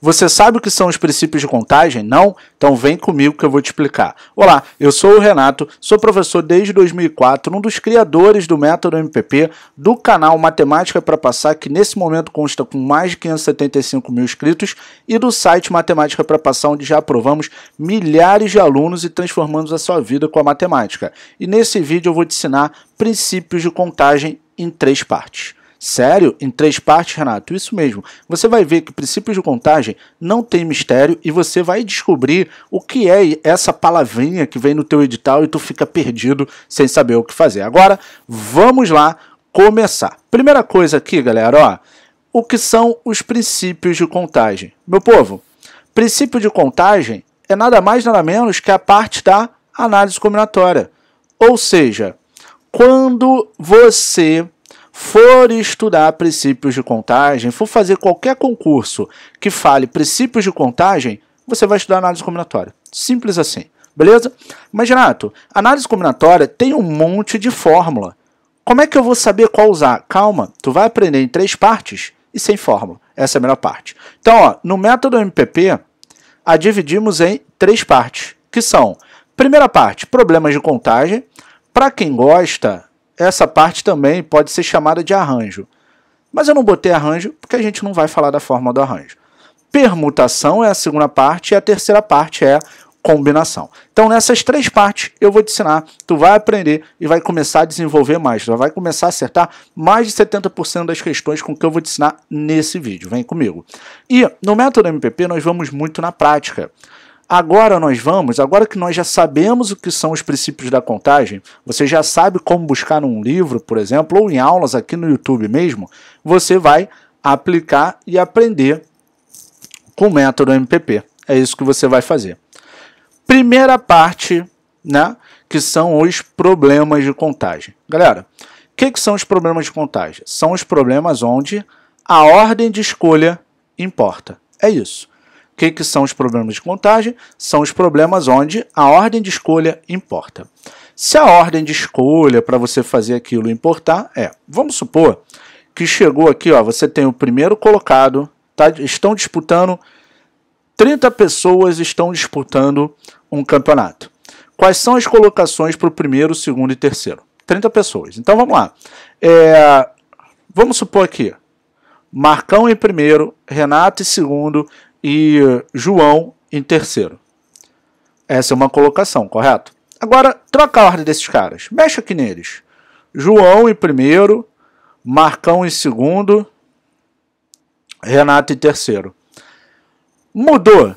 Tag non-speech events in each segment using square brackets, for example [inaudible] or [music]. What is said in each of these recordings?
Você sabe o que são os princípios de contagem? Não? Então vem comigo que eu vou te explicar. Olá, eu sou o Renato, sou professor desde 2004, um dos criadores do método MPP, do canal Matemática para Passar, que nesse momento consta com mais de 575 mil inscritos, e do site Matemática para Passar, onde já aprovamos milhares de alunos e transformamos a sua vida com a matemática. E nesse vídeo eu vou te ensinar princípios de contagem em três partes. Sério? Em três partes, Renato? Isso mesmo. Você vai ver que princípios de contagem não tem mistério e você vai descobrir o que é essa palavrinha que vem no teu edital e tu fica perdido sem saber o que fazer. Agora, vamos lá começar. Primeira coisa aqui, galera, ó, o que são os princípios de contagem? Meu povo, princípio de contagem é nada mais nada menos que a parte da análise combinatória. Ou seja, quando você for estudar princípios de contagem, for fazer qualquer concurso que fale princípios de contagem, você vai estudar análise combinatória. Simples assim, beleza? Mas, Renato, análise combinatória tem um monte de fórmula. Como é que eu vou saber qual usar? Calma, tu vai aprender em três partes e sem fórmula. Essa é a melhor parte. Então, ó, no método MPP, a dividimos em três partes, que são: primeira parte, problemas de contagem. Para quem gosta, essa parte também pode ser chamada de arranjo. Mas eu não botei arranjo porque a gente não vai falar da forma do arranjo. Permutação é a segunda parte e a terceira parte é combinação. Então nessas três partes eu vou te ensinar, tu vai aprender e vai começar a desenvolver mais, tu vai começar a acertar mais de 70% das questões com que eu vou te ensinar nesse vídeo. Vem comigo. E no método MPP nós vamos muito na prática. Agora nós vamos, agora que nós já sabemos o que são os princípios da contagem, você já sabe como buscar num livro, por exemplo, ou em aulas aqui no YouTube mesmo, você vai aplicar e aprender com o método MPP. É isso que você vai fazer. Primeira parte, né, que são os problemas de contagem. Galera, o que, que são os problemas de contagem? São os problemas onde a ordem de escolha importa. É isso. O que, que são os problemas de contagem? São os problemas onde a ordem de escolha importa. Se a ordem de escolha para você fazer aquilo importar é, vamos supor que chegou aqui, ó, você tem o primeiro colocado, tá, estão disputando 30 pessoas estão disputando um campeonato. Quais são as colocações para o primeiro, segundo e terceiro? 30 pessoas. Então vamos lá. É, vamos supor aqui, Marcão em primeiro, Renato em segundo e João em terceiro. Essa é uma colocação, correto? Agora, troca a ordem desses caras. Mexe aqui neles. João em primeiro, Marcão em segundo, Renato em terceiro. Mudou.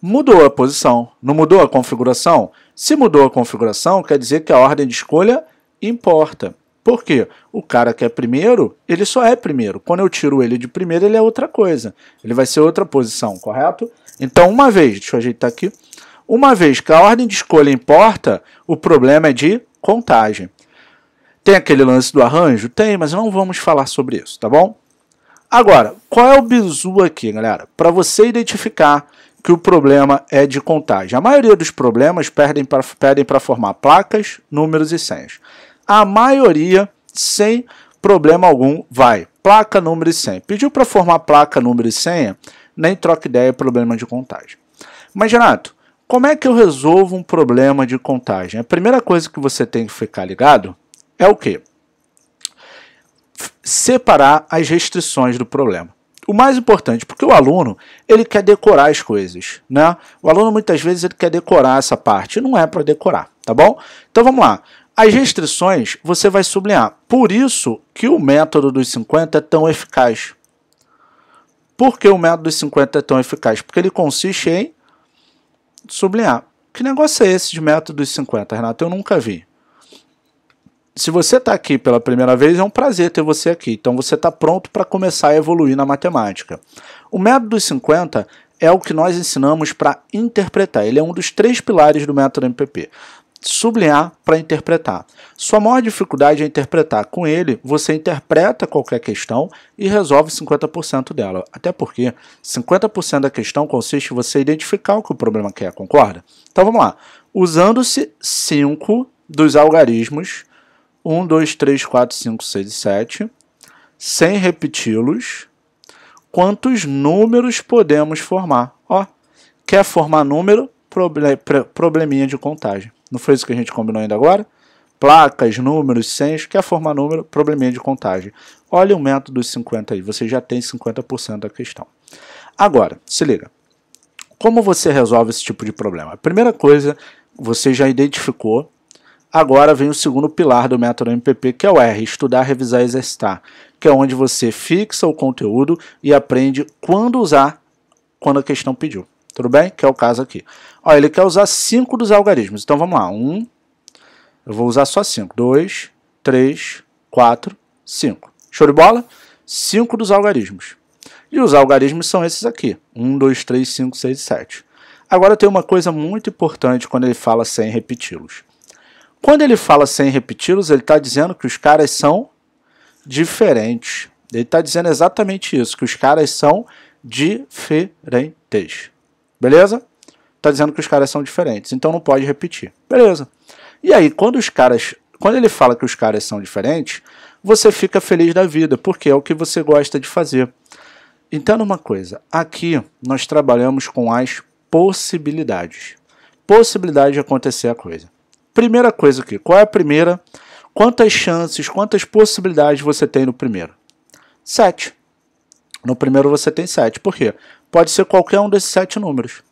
Mudou a posição. Não mudou a configuração? Se mudou a configuração, quer dizer que a ordem de escolha importa. Por quê? O cara que é primeiro, ele só é primeiro. Quando eu tiro ele de primeiro, ele é outra coisa. Ele vai ser outra posição, correto? Então, uma vez, deixa eu ajeitar aqui. Uma vez que a ordem de escolha importa, o problema é de contagem. Tem aquele lance do arranjo? Tem, mas não vamos falar sobre isso, tá bom? Agora, qual é o bizu aqui, galera? Para você identificar que o problema é de contagem. A maioria dos problemas perdem para formar placas, números e senhas a maioria, sem problema algum, vai. Placa número e senha. Pediu para formar placa número e senha, nem troca ideia, problema de contagem. Mas, Renato, como é que eu resolvo um problema de contagem? A primeira coisa que você tem que ficar ligado é o quê? Separar as restrições do problema o mais importante, porque o aluno ele quer decorar as coisas, né? O aluno muitas vezes ele quer decorar essa parte, não é para decorar, tá bom? Então vamos lá. As restrições você vai sublinhar. Por isso que o método dos 50 é tão eficaz. Por que o método dos 50 é tão eficaz? Porque ele consiste em sublinhar. Que negócio é esse de método dos 50, Renato? Eu nunca vi. Se você está aqui pela primeira vez, é um prazer ter você aqui. Então você está pronto para começar a evoluir na matemática. O método dos 50 é o que nós ensinamos para interpretar. Ele é um dos três pilares do método MPP sublinhar para interpretar. Sua maior dificuldade é interpretar. Com ele, você interpreta qualquer questão e resolve 50% dela. Até porque 50% da questão consiste em você identificar o que o problema quer, concorda? Então vamos lá. Usando-se 5 dos algarismos 1, 2, 3, 4, 5, 6 e 7, sem repeti-los, quantos números podemos formar? Ó, quer formar número? Probleminha de contagem. Não foi isso que a gente combinou ainda agora? Placas, números, senhas, quer formar número, probleminha de contagem. Olha o método 50 aí, você já tem 50% da questão. Agora, se liga. Como você resolve esse tipo de problema? A primeira coisa, você já identificou. Agora vem o segundo pilar do método MPP, que é o R, estudar, revisar, exercitar, que é onde você fixa o conteúdo e aprende quando usar, quando a questão pediu. Tudo bem? Que é o caso aqui. Ó, ele quer usar 5 dos algarismos. Então vamos lá. 1, um, eu vou usar só 5. 2, 3, 4, 5. Show de bola? 5 dos algarismos. E os algarismos são esses aqui. 1, 2, 3, 5, 6 e 7. Agora tem uma coisa muito importante quando ele fala sem repeti-los. Quando ele fala sem repeti-los, ele está dizendo que os caras são diferentes. Ele está dizendo exatamente isso, que os caras são diferentes. Beleza? Tá dizendo que os caras são diferentes, então não pode repetir. Beleza. E aí, quando os caras. Quando ele fala que os caras são diferentes, você fica feliz da vida, porque é o que você gosta de fazer. Entenda uma coisa: aqui nós trabalhamos com as possibilidades. Possibilidade de acontecer a coisa. Primeira coisa aqui, qual é a primeira? Quantas chances, quantas possibilidades você tem no primeiro? Sete. No primeiro você tem sete. Por quê? Pode ser qualquer um desses sete números.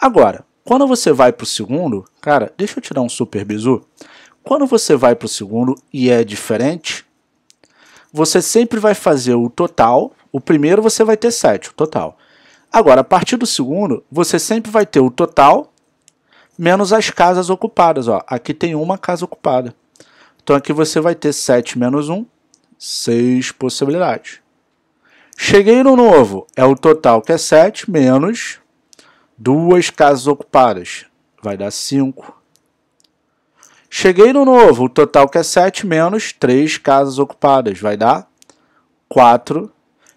Agora, quando você vai para o segundo, cara, deixa eu tirar um super bizu. Quando você vai para o segundo e é diferente, você sempre vai fazer o total. O primeiro você vai ter 7, o total. Agora, a partir do segundo, você sempre vai ter o total menos as casas ocupadas. Ó. Aqui tem uma casa ocupada. Então aqui você vai ter 7 menos 1, 6 possibilidades. Cheguei no novo, é o total que é 7 menos duas casas ocupadas, vai dar 5. Cheguei no novo, o total que é 7 menos 3 casas ocupadas, vai dar 4.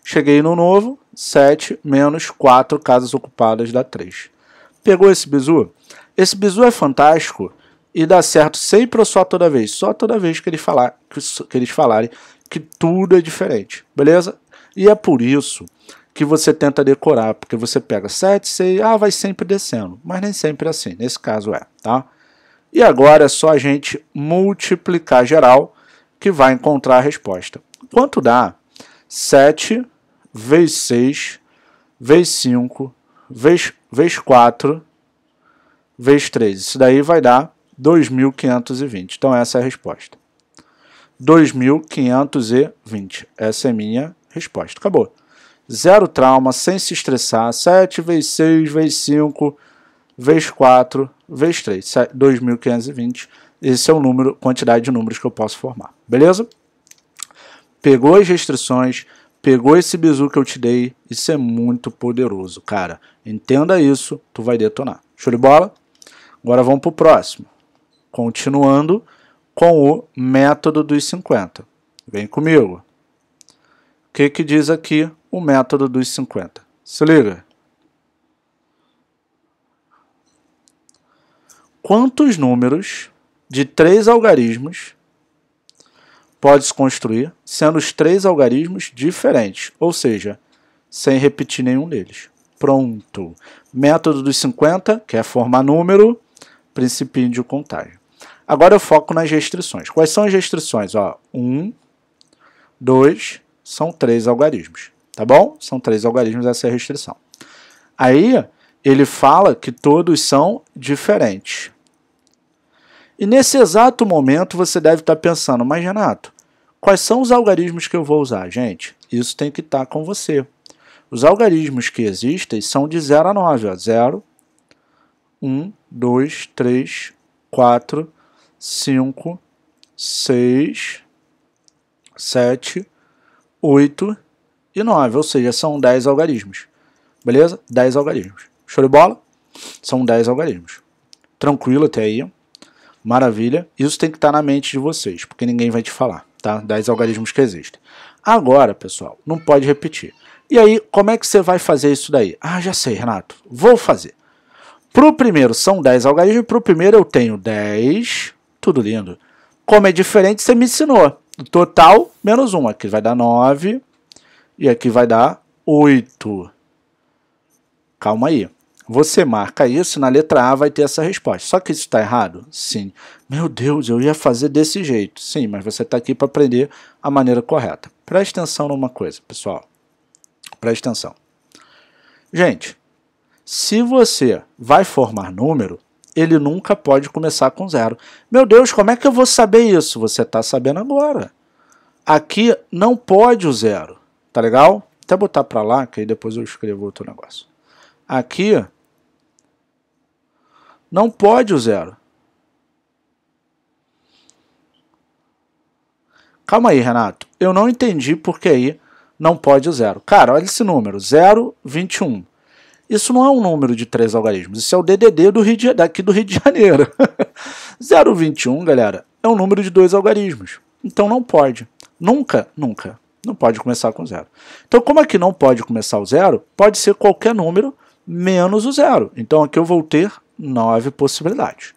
Cheguei no novo, 7 menos 4 casas ocupadas dá 3. Pegou esse bizu? Esse bizu é fantástico e dá certo sempre ou só toda vez? Só toda vez que, que eles falarem que tudo é diferente, beleza? E é por isso que você tenta decorar, porque você pega 7, 6, ah, vai sempre descendo, mas nem sempre é assim, nesse caso é, tá? E agora é só a gente multiplicar geral que vai encontrar a resposta. Quanto dá? 7 vezes 6 vezes 5 vezes, vezes 4 vezes 3. Isso daí vai dar 2.520. Então essa é a resposta. 2.520. Essa é minha Resposta. Acabou. Zero trauma, sem se estressar. 7 vezes 6, vezes 5, vezes 4, vezes 3. 2.520. Esse é o número, quantidade de números que eu posso formar. Beleza? Pegou as restrições, pegou esse bizu que eu te dei. Isso é muito poderoso, cara. Entenda isso, tu vai detonar. Show de bola? Agora vamos para o próximo. Continuando com o método dos 50. Vem comigo que, que diz aqui o método dos 50? Se liga. Quantos números de três algarismos pode-se construir, sendo os três algarismos diferentes, ou seja, sem repetir nenhum deles? Pronto. Método dos 50, que é formar número, princípio de contagem. Agora eu foco nas restrições. Quais são as restrições? Ó, 1, 2, são três algarismos, tá bom? São três algarismos, essa é a restrição. Aí ele fala que todos são diferentes. E nesse exato momento você deve estar pensando, mas Renato, quais são os algarismos que eu vou usar? Gente, isso tem que estar com você. Os algarismos que existem são de 0 a 9, 0, 1, 2, 3, 4, 5, 6, 7, 8 e 9, ou seja, são 10 algarismos. Beleza? 10 algarismos. Show de bola? São 10 algarismos. Tranquilo até aí. Maravilha. Isso tem que estar tá na mente de vocês, porque ninguém vai te falar, tá? 10 algarismos que existem. Agora, pessoal, não pode repetir. E aí, como é que você vai fazer isso daí? Ah, já sei, Renato. Vou fazer. Pro primeiro são 10 algarismos, pro primeiro eu tenho 10. Tudo lindo. Como é diferente, você me ensinou total menos 1. Aqui vai dar 9 e aqui vai dar 8. Calma aí. Você marca isso, na letra A vai ter essa resposta. Só que isso está errado? Sim. Meu Deus, eu ia fazer desse jeito. Sim, mas você está aqui para aprender a maneira correta. Preste atenção numa coisa, pessoal. Preste atenção. Gente, se você vai formar número, ele nunca pode começar com zero. Meu Deus, como é que eu vou saber isso? Você está sabendo agora. Aqui não pode o zero, tá legal? Até botar para lá, que aí depois eu escrevo outro negócio. Aqui não pode o zero. Calma aí, Renato. Eu não entendi porque aí não pode o zero. Cara, olha esse número, 0,21. Isso não é um número de três algarismos, isso é o DDD do Rio de, daqui do Rio de Janeiro. 021, [laughs] galera, é um número de dois algarismos. Então não pode. Nunca, nunca. Não pode começar com zero. Então, como aqui não pode começar o zero, pode ser qualquer número menos o zero. Então, aqui eu vou ter nove possibilidades.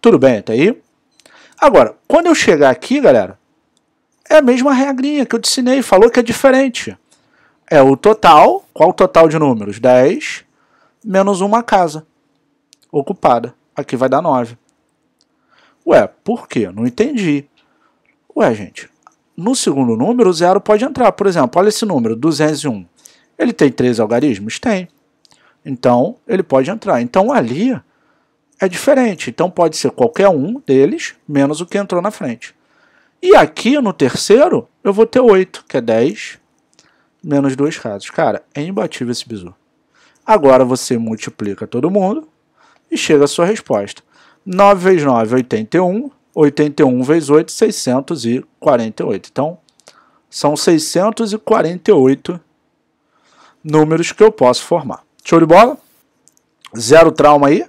Tudo bem até aí? Agora, quando eu chegar aqui, galera, é a mesma regrinha que eu te ensinei, falou que é diferente é o total. Qual o total de números? 10 menos uma casa ocupada. Aqui vai dar 9. Ué, por quê? Não entendi. Ué, gente, no segundo número, o zero pode entrar. Por exemplo, olha esse número, 201. Ele tem três algarismos? Tem. Então, ele pode entrar. Então, ali é diferente. Então, pode ser qualquer um deles, menos o que entrou na frente. E aqui, no terceiro, eu vou ter 8, que é 10 menos dois casos. Cara, é imbatível esse bizu. Agora você multiplica todo mundo e chega a sua resposta. 9 vezes 9, 81. 81 vezes 8, 648. Então, são 648 números que eu posso formar. Show de bola? Zero trauma aí?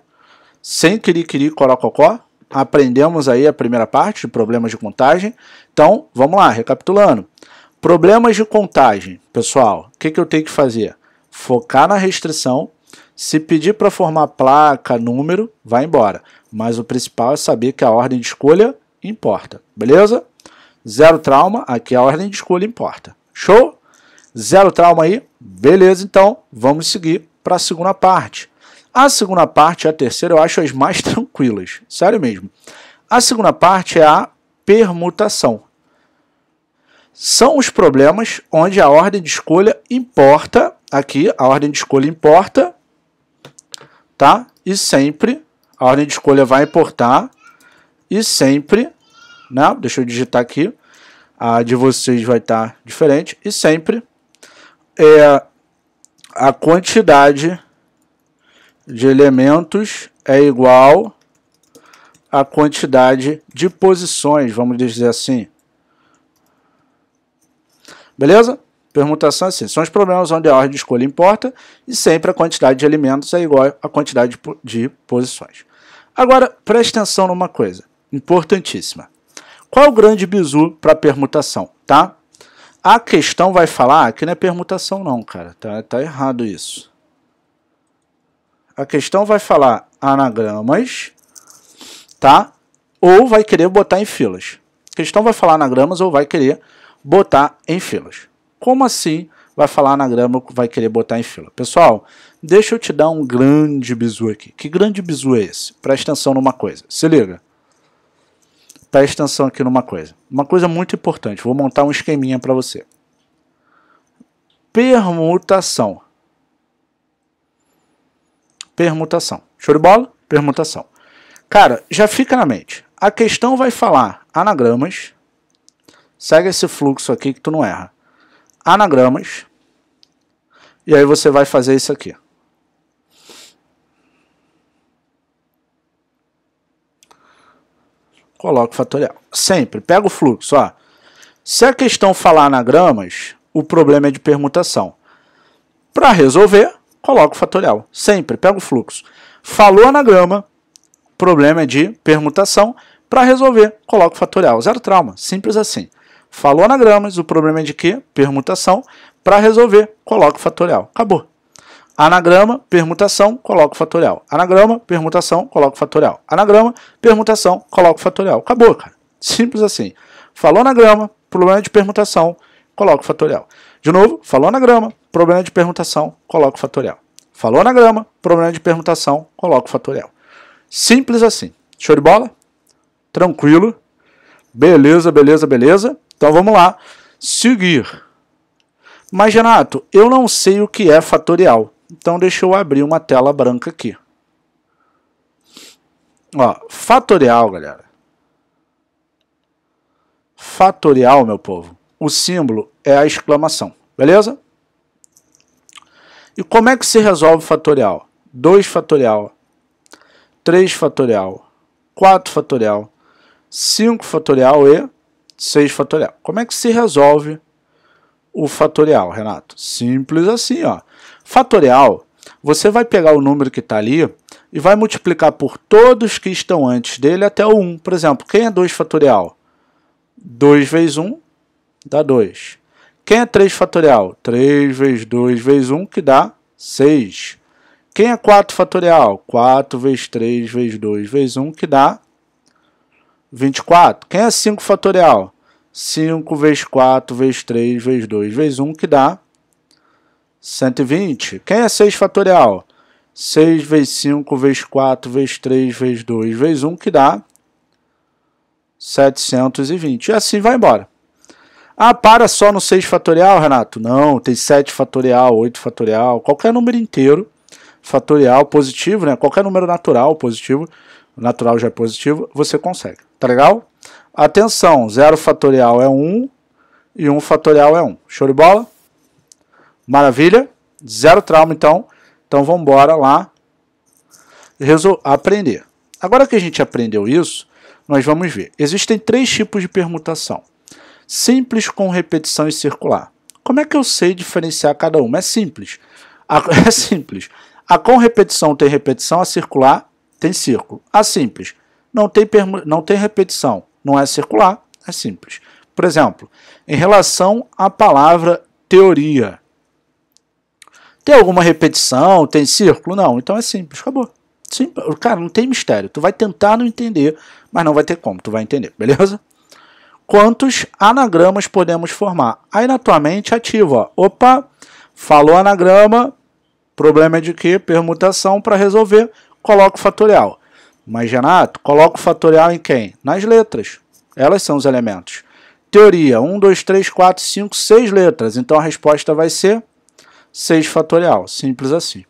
Sem querer, corococó? Aprendemos aí a primeira parte de problemas de contagem. Então, vamos lá, recapitulando. Problemas de contagem, pessoal, o que, que eu tenho que fazer? Focar na restrição. Se pedir para formar placa, número, vai embora. Mas o principal é saber que a ordem de escolha importa, beleza? Zero trauma, aqui a ordem de escolha importa. Show? Zero trauma aí? Beleza, então vamos seguir para a segunda parte. A segunda parte e é a terceira eu acho as mais [laughs] tranquilas, sério mesmo. A segunda parte é a permutação são os problemas onde a ordem de escolha importa. Aqui, a ordem de escolha importa, tá? E sempre a ordem de escolha vai importar e sempre, né? Deixa eu digitar aqui. A de vocês vai estar tá diferente e sempre é a quantidade de elementos é igual à quantidade de posições, vamos dizer assim. Beleza? Permutação é assim: são os problemas onde a ordem de escolha importa e sempre a quantidade de elementos é igual à quantidade de posições. Agora, preste atenção numa coisa importantíssima. Qual é o grande bizu para permutação, tá? A questão vai falar que não é permutação não, cara. Tá, tá errado isso. A questão vai falar anagramas, tá? Ou vai querer botar em filas. A questão vai falar anagramas ou vai querer botar em filas. Como assim vai falar anagrama grama vai querer botar em fila? Pessoal, deixa eu te dar um grande bizu aqui. Que grande bizu é esse? Presta atenção numa coisa. Se liga. Presta atenção aqui numa coisa. Uma coisa muito importante. Vou montar um esqueminha para você. Permutação. Permutação. Show de bola? Permutação. Cara, já fica na mente. A questão vai falar anagramas Segue esse fluxo aqui que tu não erra. Anagramas. E aí você vai fazer isso aqui. Coloca o fatorial. Sempre. Pega o fluxo. Ó. Se a questão falar anagramas, o problema é de permutação. Para resolver, coloca o fatorial. Sempre. Pega o fluxo. Falou anagrama, problema é de permutação. Para resolver, coloca o fatorial. Zero trauma. Simples assim. Falou anagramas, o problema é de quê? Permutação. Para resolver, coloca o fatorial. Acabou. Anagrama, permutação, coloca o fatorial. Anagrama, permutação, coloca o fatorial. Anagrama, permutação, coloca o fatorial. Acabou, cara. Simples assim. Falou anagrama, problema de permutação, coloca o fatorial. De novo, falou anagrama, problema de permutação, coloca o fatorial. Falou anagrama, problema de permutação, coloca o fatorial. Simples assim. Show de bola? Tranquilo? Beleza, beleza, beleza? Então vamos lá. Seguir. Mas, Renato, eu não sei o que é fatorial. Então deixa eu abrir uma tela branca aqui. Ó, fatorial, galera. Fatorial, meu povo. O símbolo é a exclamação, beleza? E como é que se resolve fatorial? 2 fatorial, 3 fatorial, 4 fatorial, 5 fatorial e 6 fatorial. Como é que se resolve o fatorial, Renato? Simples assim, ó. Fatorial, você vai pegar o número que está ali e vai multiplicar por todos que estão antes dele até o 1. Por exemplo, quem é 2 fatorial? 2 vezes 1 dá 2. Quem é 3 fatorial? 3 vezes 2 vezes 1, que dá 6. Quem é 4 fatorial? 4 vezes 3 vezes 2 vezes 1, que dá 24. Quem é 5 fatorial? 5 vezes 4, vezes 3, vezes 2, vezes 1, que dá 120. Quem é 6 fatorial? 6 vezes 5, vezes 4, vezes 3, vezes 2, vezes 1, que dá 720. E assim vai embora. Ah, para só no 6 fatorial, Renato? Não, tem 7 fatorial, 8 fatorial, qualquer número inteiro fatorial positivo, né? qualquer número natural positivo, natural já é positivo, você consegue. Tá legal? Atenção, 0 fatorial é 1 um, e 1 um fatorial é 1. Um. Show de bola? Maravilha? Zero trauma, então. Então vamos embora lá resol... aprender. Agora que a gente aprendeu isso, nós vamos ver. Existem três tipos de permutação. Simples, com repetição e circular. Como é que eu sei diferenciar cada uma? É simples. A... [laughs] É simples. A com repetição tem repetição, a circular tem círculo. A é simples não tem, não tem repetição, não é circular, é simples. Por exemplo, em relação à palavra teoria. Tem alguma repetição? Tem círculo? Não. Então é simples, acabou. Simples. Cara, não tem mistério. Tu vai tentar não entender, mas não vai ter como. Tu vai entender, beleza? Quantos anagramas podemos formar? Aí na tua mente ativa. Ó. Opa, falou anagrama. Problema é de que? Permutação para resolver coloca o fatorial. Mas, Renato, coloca o fatorial em quem? Nas letras. Elas são os elementos. Teoria: 1, 2, 3, 4, 5, 6 letras. Então a resposta vai ser 6 fatorial. Simples assim.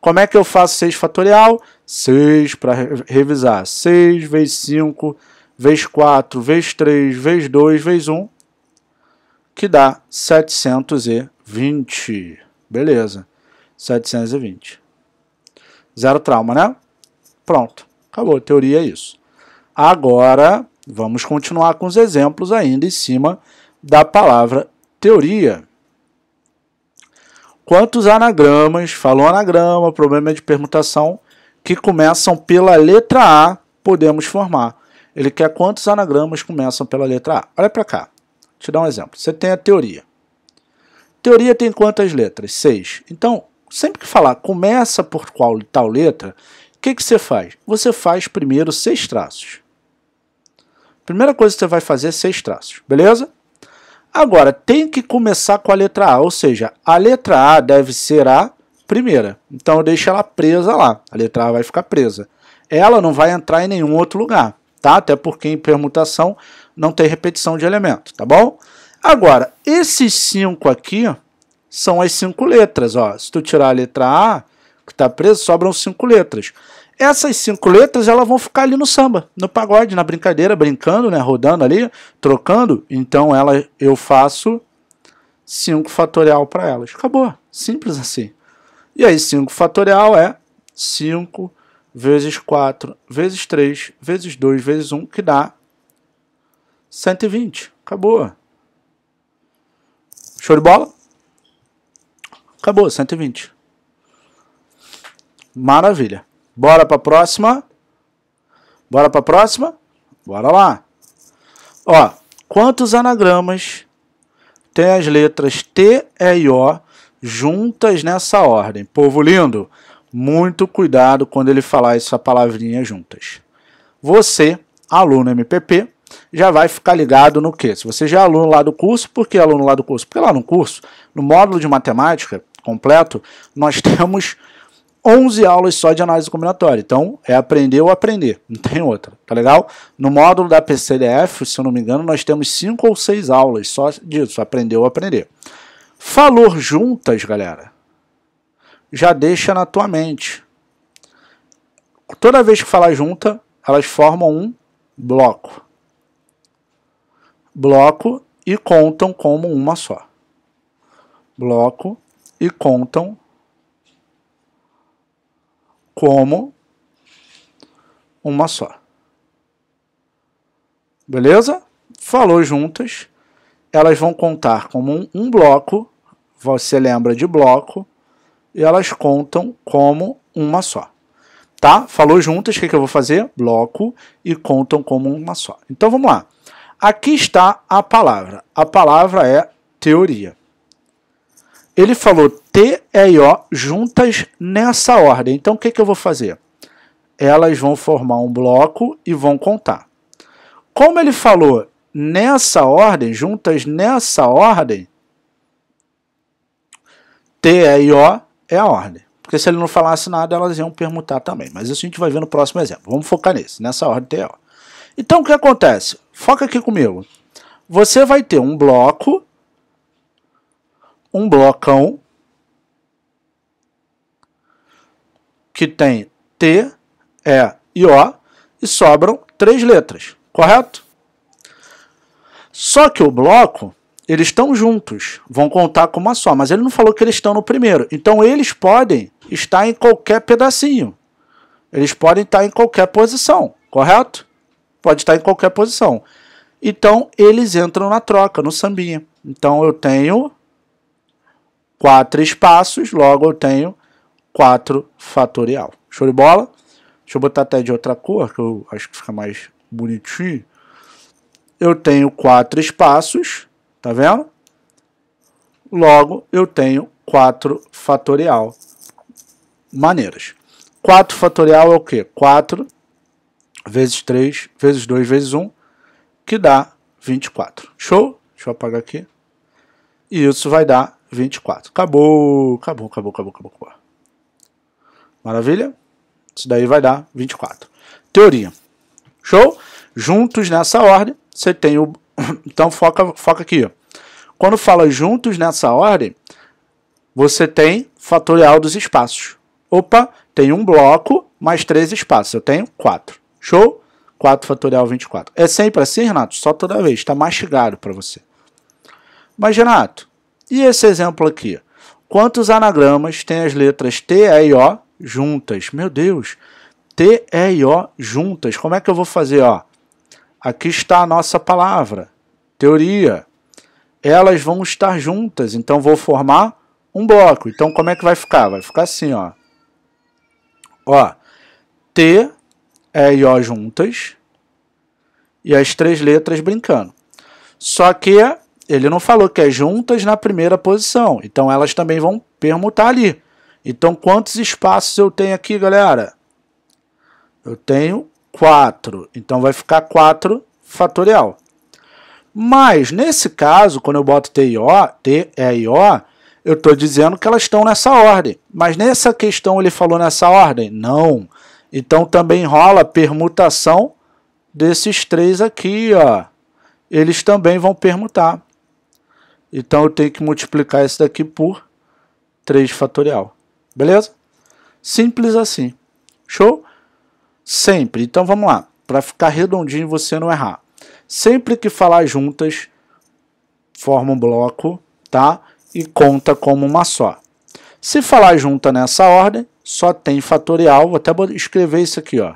Como é que eu faço 6 fatorial? 6 para revisar. 6 vezes 5, vezes 4, vezes 3, vezes 2, vezes 1, que dá 720. Beleza, 720. Zero trauma, né? Pronto. Acabou. Teoria é isso. Agora, vamos continuar com os exemplos ainda em cima da palavra teoria. Quantos anagramas, falou anagrama, problema de permutação, que começam pela letra A, podemos formar? Ele quer quantos anagramas começam pela letra A? Olha para cá. Vou te dar um exemplo. Você tem a teoria. Teoria tem quantas letras? Seis. Então, sempre que falar começa por qual tal letra, o que, que você faz? Você faz primeiro seis traços. Primeira coisa que você vai fazer é seis traços, beleza? Agora, tem que começar com a letra A, ou seja, a letra A deve ser a primeira. Então eu deixo ela presa lá, a letra A vai ficar presa. Ela não vai entrar em nenhum outro lugar, tá? Até porque em permutação não tem repetição de elemento, tá bom? Agora, esses cinco aqui, são as cinco letras. Ó. Se tu tirar a letra A, que está preso, sobram cinco letras. Essas cinco letras elas vão ficar ali no samba, no pagode, na brincadeira, brincando, né, rodando ali, trocando. Então ela, eu faço 5 fatorial para elas. Acabou, simples assim. E aí 5 fatorial é 5 vezes 4, vezes 3, vezes 2, vezes 1, que dá 120. Acabou. Show de bola? Acabou, 120. Maravilha. Bora para a próxima. Bora para a próxima? Bora lá. Ó, quantos anagramas tem as letras T, E e O juntas nessa ordem? Povo lindo, muito cuidado quando ele falar essa palavrinha juntas. Você, aluno MPP, já vai ficar ligado no que? Se você já é aluno lá do curso, por que aluno lá do curso? Porque lá no curso, no módulo de matemática, completo, nós [laughs] temos 11 aulas só de análise combinatória. Então, é aprender ou aprender, não tem outra, tá legal? No módulo da PCDF, se eu não me engano, nós temos 5 ou 6 aulas só disso, aprender ou aprender. Falou juntas, galera, já deixa na tua mente. Toda vez que falar junta, elas formam um bloco. Bloco e contam como uma só. Bloco e contam como uma só. Beleza? Falou juntas. Elas vão contar como um, um bloco. Você lembra de bloco. E elas contam como uma só tá? Falou juntas, o que, que eu vou fazer? Bloco e contam como uma só. Então vamos lá. Aqui está a palavra. A palavra é teoria. Ele falou T, E, O juntas nessa ordem. Então o que, que eu vou fazer? Elas vão formar um bloco e vão contar. Como ele falou nessa ordem, juntas nessa ordem, T, E, O é a ordem. Porque se ele não falasse nada, elas iam permutar também. Mas isso a gente vai ver no próximo exemplo. Vamos focar nesse, nessa ordem T, E, O. Então o que acontece? Foca aqui comigo. Você vai ter um bloco um blocão que tem T, E e O e sobram três letras, correto? Só que o bloco, eles estão juntos, vão contar com uma só, mas ele não falou que eles estão no primeiro. Então eles podem estar em qualquer pedacinho. Eles podem estar em qualquer posição, correto? Pode estar em qualquer posição. Então eles entram na troca, no sambinha. Então eu tenho quatro espaços, logo eu tenho 4 fatorial. Show de bola? Deixa eu botar até de outra cor, que eu acho que fica mais bonitinho. Eu tenho 4 espaços, tá vendo? Logo, eu tenho 4 fatorial. Maneiras. 4 fatorial é o quê? 4 vezes 3, vezes 2, vezes 1, que dá 24. Show? Deixa eu apagar aqui. E isso vai dar 24. Acabou, acabou, acabou, acabou, acabou. acabou. Maravilha? Isso daí vai dar 24. Teoria. Show? Juntos nessa ordem, você tem o. [coughs] Então foca, foca aqui. Ó. Quando fala juntos nessa ordem, você tem fatorial dos espaços. Opa, tem um bloco mais três espaços. Eu tenho quatro. Show? 4 fatorial 24. É sempre assim, Renato? Só toda vez. Está mastigado para você. Mas, Renato, e esse exemplo aqui? Quantos anagramas tem as letras T, E e O juntas? Meu Deus! T, E e O juntas. Como é que eu vou fazer? Ó, aqui está a nossa palavra, teoria. Elas vão estar juntas, então vou formar um bloco. Então como é que vai ficar? Vai ficar assim, ó. Ó, T, E e O juntas e as três letras brincando. Só que ele não falou que é juntas na primeira posição. Então elas também vão permutar ali. Então quantos espaços eu tenho aqui, galera? Eu tenho 4. Então vai ficar 4 fatorial. Mas nesse caso, quando eu boto TIO, T é O, eu estou dizendo que elas estão nessa ordem. Mas nessa questão ele falou nessa ordem? Não. Então também rola permutação desses três aqui, ó. Eles também vão permutar. Então eu tenho que multiplicar isso daqui por 3 fatorial. Beleza? Simples assim. Show? Sempre. Então vamos lá. Para ficar redondinho e você não errar. Sempre que falar juntas, forma um bloco, tá? E conta como uma só. Se falar junta nessa ordem, só tem fatorial. Vou até escrever isso aqui, ó.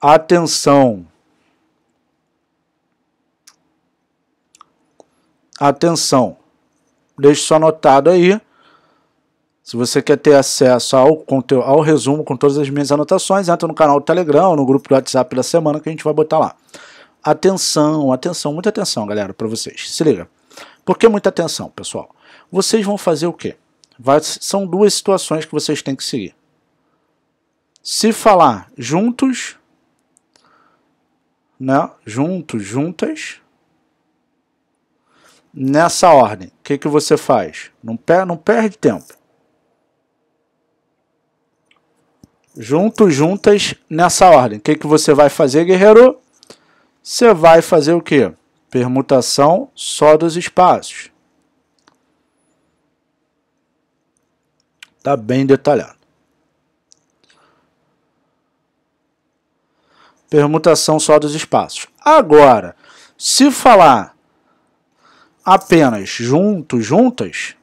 Atenção, Atenção, deixe só anotado aí. Se você quer ter acesso ao, conteúdo, ao resumo com todas as minhas anotações, entra no canal do Telegram, no grupo do WhatsApp da semana que a gente vai botar lá. Atenção, atenção, muita atenção, galera, para vocês. Se liga. Por que muita atenção, pessoal? Vocês vão fazer o quê? Vai, são duas situações que vocês têm que seguir. Se falar juntos, né? Juntos, juntas, nessa ordem, o que, que você faz? Não, per não perde tempo. Juntos, juntas, nessa ordem. O que, que você vai fazer, guerreiro? Você vai fazer o quê? Permutação só dos espaços. Está bem detalhado. Permutação só dos espaços. Agora, se falar apenas juntos, juntas,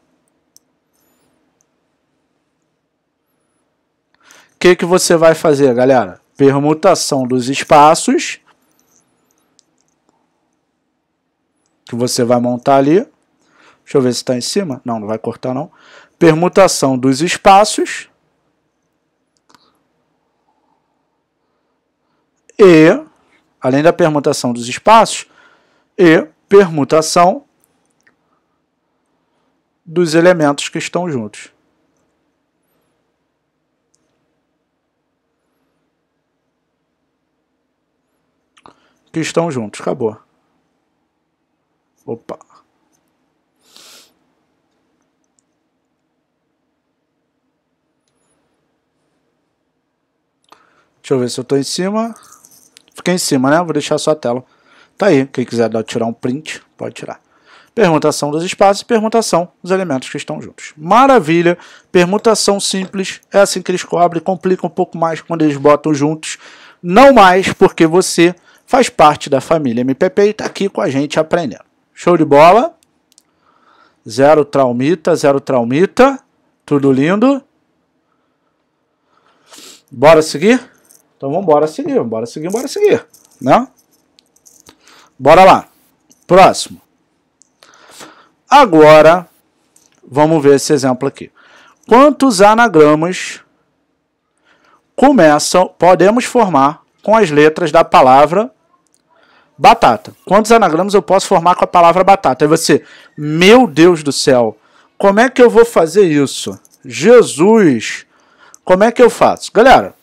o que, que você vai fazer, galera? Permutação dos espaços que você vai montar ali. Deixa eu ver se está em cima. Não, não vai cortar não. Permutação dos espaços. E, além da permutação dos espaços, e permutação dos elementos que estão juntos. Que estão juntos, acabou. Opa. Deixa eu ver se eu estou em cima. Fiquei em cima, né? Vou deixar só a tela. Tá aí. Quem quiser tirar um print, pode tirar permutação dos espaços e permutação dos elementos que estão juntos. Maravilha! Permutação simples, é assim que eles cobrem, complica um pouco mais quando eles botam juntos, não mais porque você faz parte da família MPP e está aqui com a gente aprendendo. Show de bola? Zero traumita, zero traumita, tudo lindo. Bora seguir? Então vamos bora seguir, bora seguir, bora seguir, né? Bora lá. Próximo. Agora, vamos ver esse exemplo aqui. Quantos anagramas começam, podemos formar com as letras da palavra batata? Quantos anagramas eu posso formar com a palavra batata? Aí você, meu Deus do céu, como é que eu vou fazer isso? Jesus, como é que eu faço? Galera,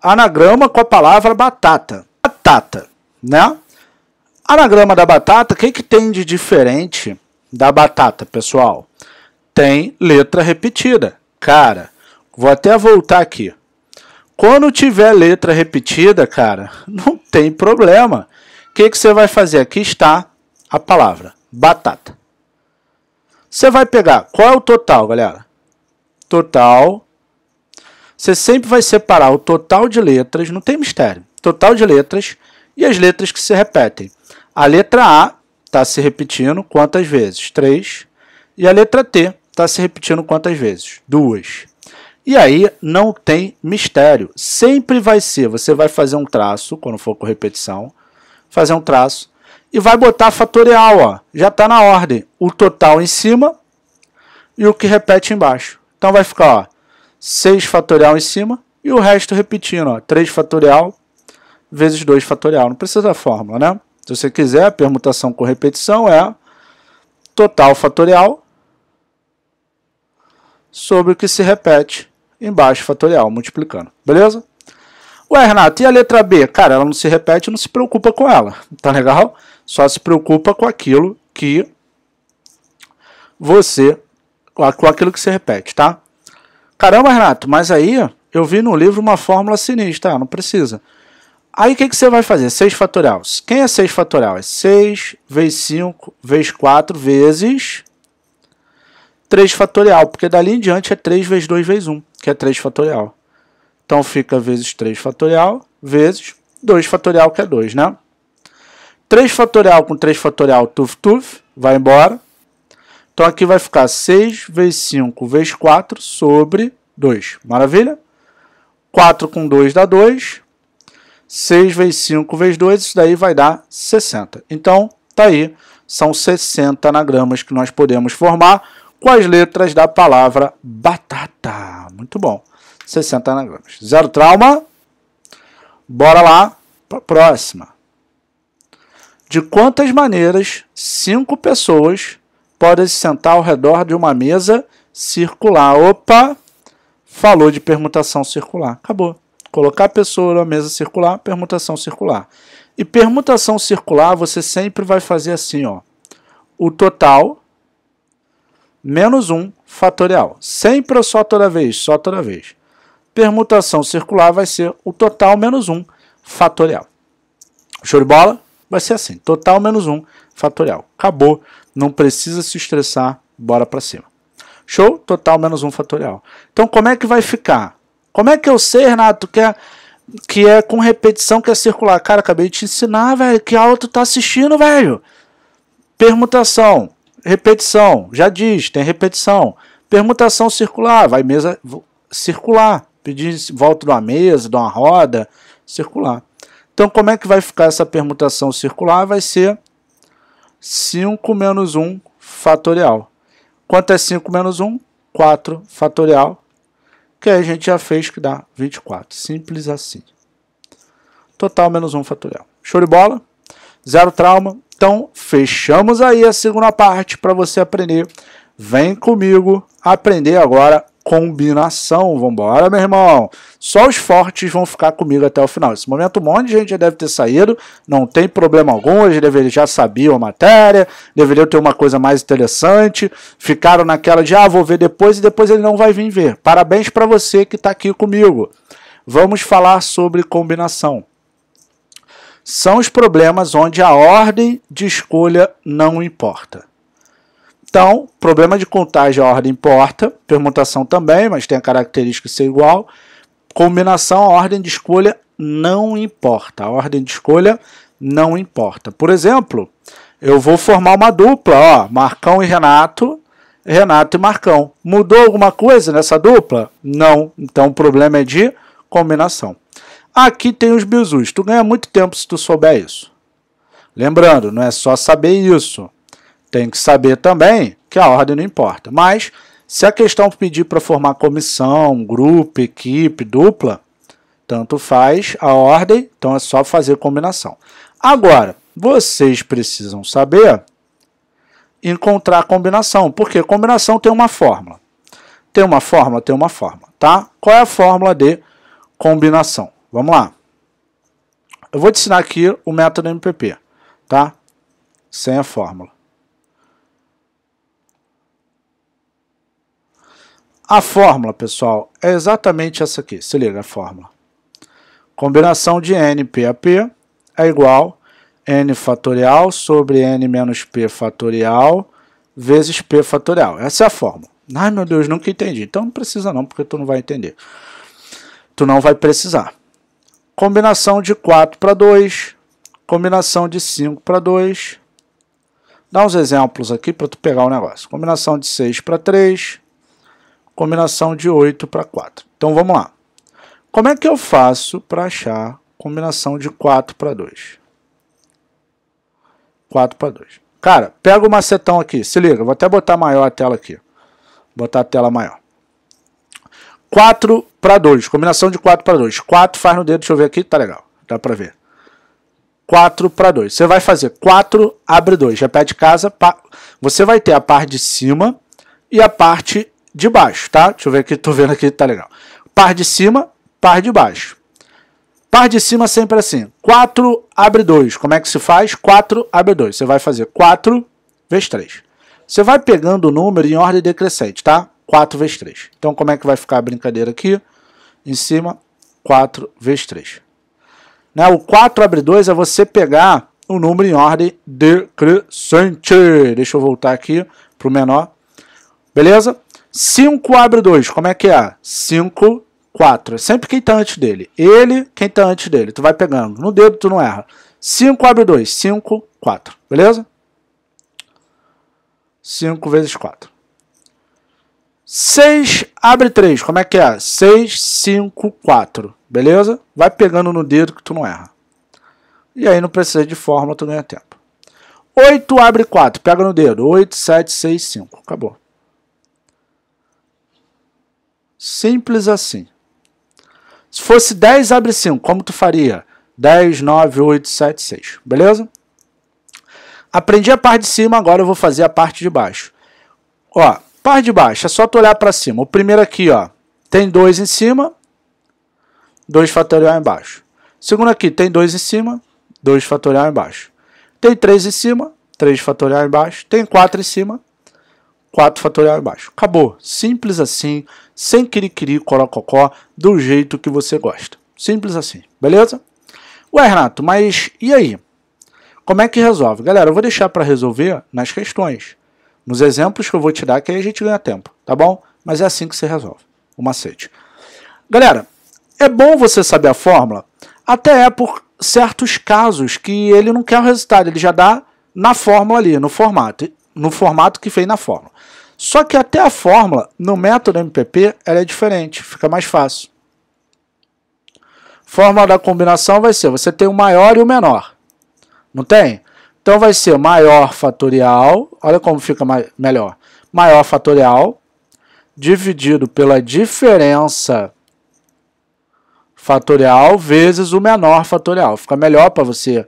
anagrama com a palavra batata. Batata, né? Anagrama da batata, o que, que tem de diferente da batata, pessoal, tem letra repetida. Cara, vou até voltar aqui. Quando tiver letra repetida, cara, [laughs] não tem problema. O que, que você vai fazer? Aqui está a palavra batata. Você vai pegar qual é o total, galera? Total. Você sempre vai separar o total de letras, não tem mistério. Total de letras e as letras que se repetem. A letra A está se repetindo quantas vezes? Três. E a letra T está se repetindo quantas vezes? Duas. E aí não tem mistério. Sempre vai ser, você vai fazer um traço, quando for com repetição, fazer um traço, e vai botar fatorial, ó. Já está na ordem. O total em cima e o que repete embaixo. Então vai ficar, ó, 6 fatorial em cima e o resto repetindo, ó, 3 fatorial vezes 2 fatorial. Não precisa da fórmula, né? Se você quiser, a permutação com repetição é total fatorial sobre o que se repete embaixo fatorial, multiplicando. Beleza? Ué, Renato, e a letra B? Cara, ela não se repete, não se preocupa com ela, tá legal? Só se preocupa com aquilo que você, com aquilo que se repete, tá? Caramba, Renato, mas aí eu vi no livro uma fórmula sinistra, precisa. não precisa. Aí o que, que você vai fazer? 6 fatorial. Quem é 6 fatorial? É 6 vezes 5 vezes 4 vezes 3 fatorial, porque dali em diante é 3 vezes 2 vezes 1, que é 3 fatorial. Então fica vezes 3 fatorial vezes 2 fatorial, que é 2, né? 3 fatorial com 3 fatorial, tuf, tuf, vai embora. Então aqui vai ficar 6 vezes 5 vezes 4 sobre 2. Maravilha? 4 com 2 dá 2. 6 vezes 5 vezes 2, isso daí vai dar 60. Então, tá aí, são 60 anagramas que nós podemos formar com as letras da palavra batata. Muito bom. 60 anagramas. Zero trauma. Bora lá para próxima. De quantas maneiras cinco pessoas podem se sentar ao redor de uma mesa circular? Opa! Falou de permutação circular. Acabou. Colocar a pessoa na mesa circular, permutação circular. E permutação circular você sempre vai fazer assim, ó. O total menos 1 fatorial. Sempre ou só toda vez? Só toda vez. Permutação circular vai ser o total menos 1 fatorial. Show de bola? Vai ser assim, total menos 1 fatorial. Acabou, não precisa se estressar, bora para cima. Show? Total menos 1 fatorial. Então como é que vai ficar? Como é que eu sei, Renato, que é, que é com repetição que é circular? Cara, acabei de te ensinar, velho. Que aula tu tá assistindo, velho? Permutação, repetição, já diz, tem repetição. Permutação circular, vai mesa circular. Pedir volta de uma mesa, de uma roda, circular. Então, como é que vai ficar essa permutação circular? Vai ser 5 menos 1 fatorial. Quanto é 5 menos 1? 4 fatorial que a gente já fez, que dá 24. Simples assim. Total menos 1 fatorial. Show de bola? Zero trauma. Então, fechamos aí a segunda parte para você aprender. Vem comigo aprender agora combinação. Vambora, meu irmão. Só os fortes vão ficar comigo até o final. Nesse momento, um monte de gente já deve ter saído. Não tem problema algum. Eles deveriam, já sabiam a matéria. Deveriam ter uma coisa mais interessante. Ficaram naquela de, ah, vou ver depois. E depois ele não vai vir ver. Parabéns para você que está aqui comigo. Vamos falar sobre combinação. São os problemas onde a ordem de escolha não importa. Então, problema de contagem, a ordem importa, permutação também, mas tem a característica de ser igual. Combinação, a ordem de escolha não importa. A ordem de escolha não importa. Por exemplo, eu vou formar uma dupla, ó, Marcão e Renato, Renato e Marcão. Mudou alguma coisa nessa dupla? Não. Então o problema é de combinação. Aqui tem os bizus. Tu ganha muito tempo se tu souber isso. Lembrando, não é só saber isso. Tem que saber também que a ordem não importa. Mas se a questão pedir para formar comissão, grupo, equipe, dupla, tanto faz a ordem, então é só fazer combinação. Agora, vocês precisam saber encontrar combinação, porque combinação tem uma fórmula. Tem uma fórmula, tem uma fórmula, tá? Qual é a fórmula de combinação? Vamos lá. Eu vou te ensinar aqui o método MPP, tá? Sem a fórmula. A fórmula, pessoal, é exatamente essa aqui. Se liga a fórmula. Combinação de n p é igual n fatorial sobre n menos p fatorial vezes p fatorial. Essa é a fórmula. Ai, meu Deus, nunca entendi. Então não precisa não, porque tu não vai entender. Tu não vai precisar. Combinação de 4 para 2, combinação de 5 para 2. Dá uns exemplos aqui para tu pegar o negócio. Combinação de 6 para 3, combinação de 8 para 4. Então vamos lá. Como é que eu faço para achar combinação de 4 para 2? 4 para 2. Cara, pega o macetão aqui, se liga, vou até botar maior a tela aqui. Botar a tela maior. 4 para 2, combinação de 4 para 2. 4 faz no dedo, deixa eu ver aqui, tá legal, dá para ver. 4 para 2. Você vai fazer 4, abre 2, repete casa. Pa... Você vai ter a parte de cima e a parte de baixo, tá? Deixa eu ver aqui, tô vendo aqui, tá legal. Par de cima, par de baixo. Par de cima sempre assim. 4 abre 2. Como é que se faz? 4 abre 2. Você vai fazer 4 vezes 3. Você vai pegando o número em ordem decrescente, tá? 4 vezes 3. Então, como é que vai ficar a brincadeira aqui? Em cima, 4 vezes 3. Né? O 4 abre 2 é você pegar o número em ordem decrescente. Deixa eu voltar aqui para o menor. Beleza? 5 abre 2, como é que é? 5, 4. É sempre quem está antes dele. Ele, quem está antes dele. Tu vai pegando. No dedo tu não erra. 5 abre 2, 5, 4. Beleza? 5 vezes 4. 6 abre 3, como é que é? 6, 5, 4. Beleza? Vai pegando no dedo que tu não erra. E aí não precisa de fórmula, tu ganha tempo. 8 abre 4, pega no dedo. 8, 7, 6, 5. Acabou. Simples assim. Se fosse 10, abre 5. Como tu faria? 10, 9, 8, 7, 6. Beleza? Aprendi a parte de cima, agora eu vou fazer a parte de baixo. Ó, parte de baixo, é só tu olhar para cima. O primeiro aqui, ó, tem 2 em cima, 2 fatorial embaixo. O segundo aqui, tem 2 em cima, 2 fatorial embaixo. Tem 3 em cima, 3 fatorial embaixo. Tem 4 em cima, 4 fatorial abaixo. Acabou. Simples assim, sem querer cocó do jeito que você gosta. Simples assim, beleza? Ué, Renato, mas e aí? Como é que resolve? Galera, eu vou deixar para resolver nas questões, nos exemplos que eu vou te dar, que aí a gente ganha tempo, tá bom? Mas é assim que você resolve, o macete. Galera, é bom você saber a fórmula, até é por certos casos que ele não quer o resultado, ele já dá na fórmula ali, no formato, no formato que fez na fórmula. Só que até a fórmula no método MPP ela é diferente, fica mais fácil. Fórmula da combinação vai ser, você tem o maior e o menor. Não tem? Então vai ser maior fatorial, olha como fica mais, melhor. Maior fatorial dividido pela diferença fatorial vezes o menor fatorial. Fica melhor para você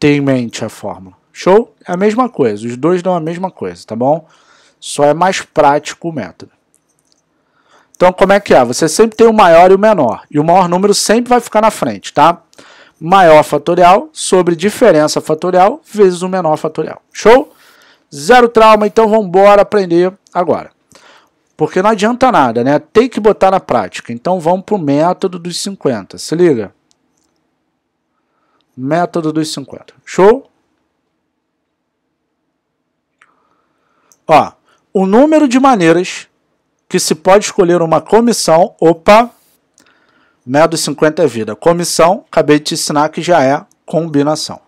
ter em mente a fórmula. Show? É a mesma coisa, os dois dão a mesma coisa, tá bom? Só é mais prático o método. Então, como é que é? Você sempre tem o maior e o menor. E o maior número sempre vai ficar na frente, tá? Maior fatorial sobre diferença fatorial vezes o menor fatorial. Show? Zero trauma, então vamos embora aprender agora. Porque não adianta nada, né? Tem que botar na prática. Então vamos para o método dos 50. Se liga. Método dos 50. Show? Ó, o número de maneiras que se pode escolher uma comissão. Opa! médio né, 50 é vida. Comissão, acabei de te ensinar que já é combinação.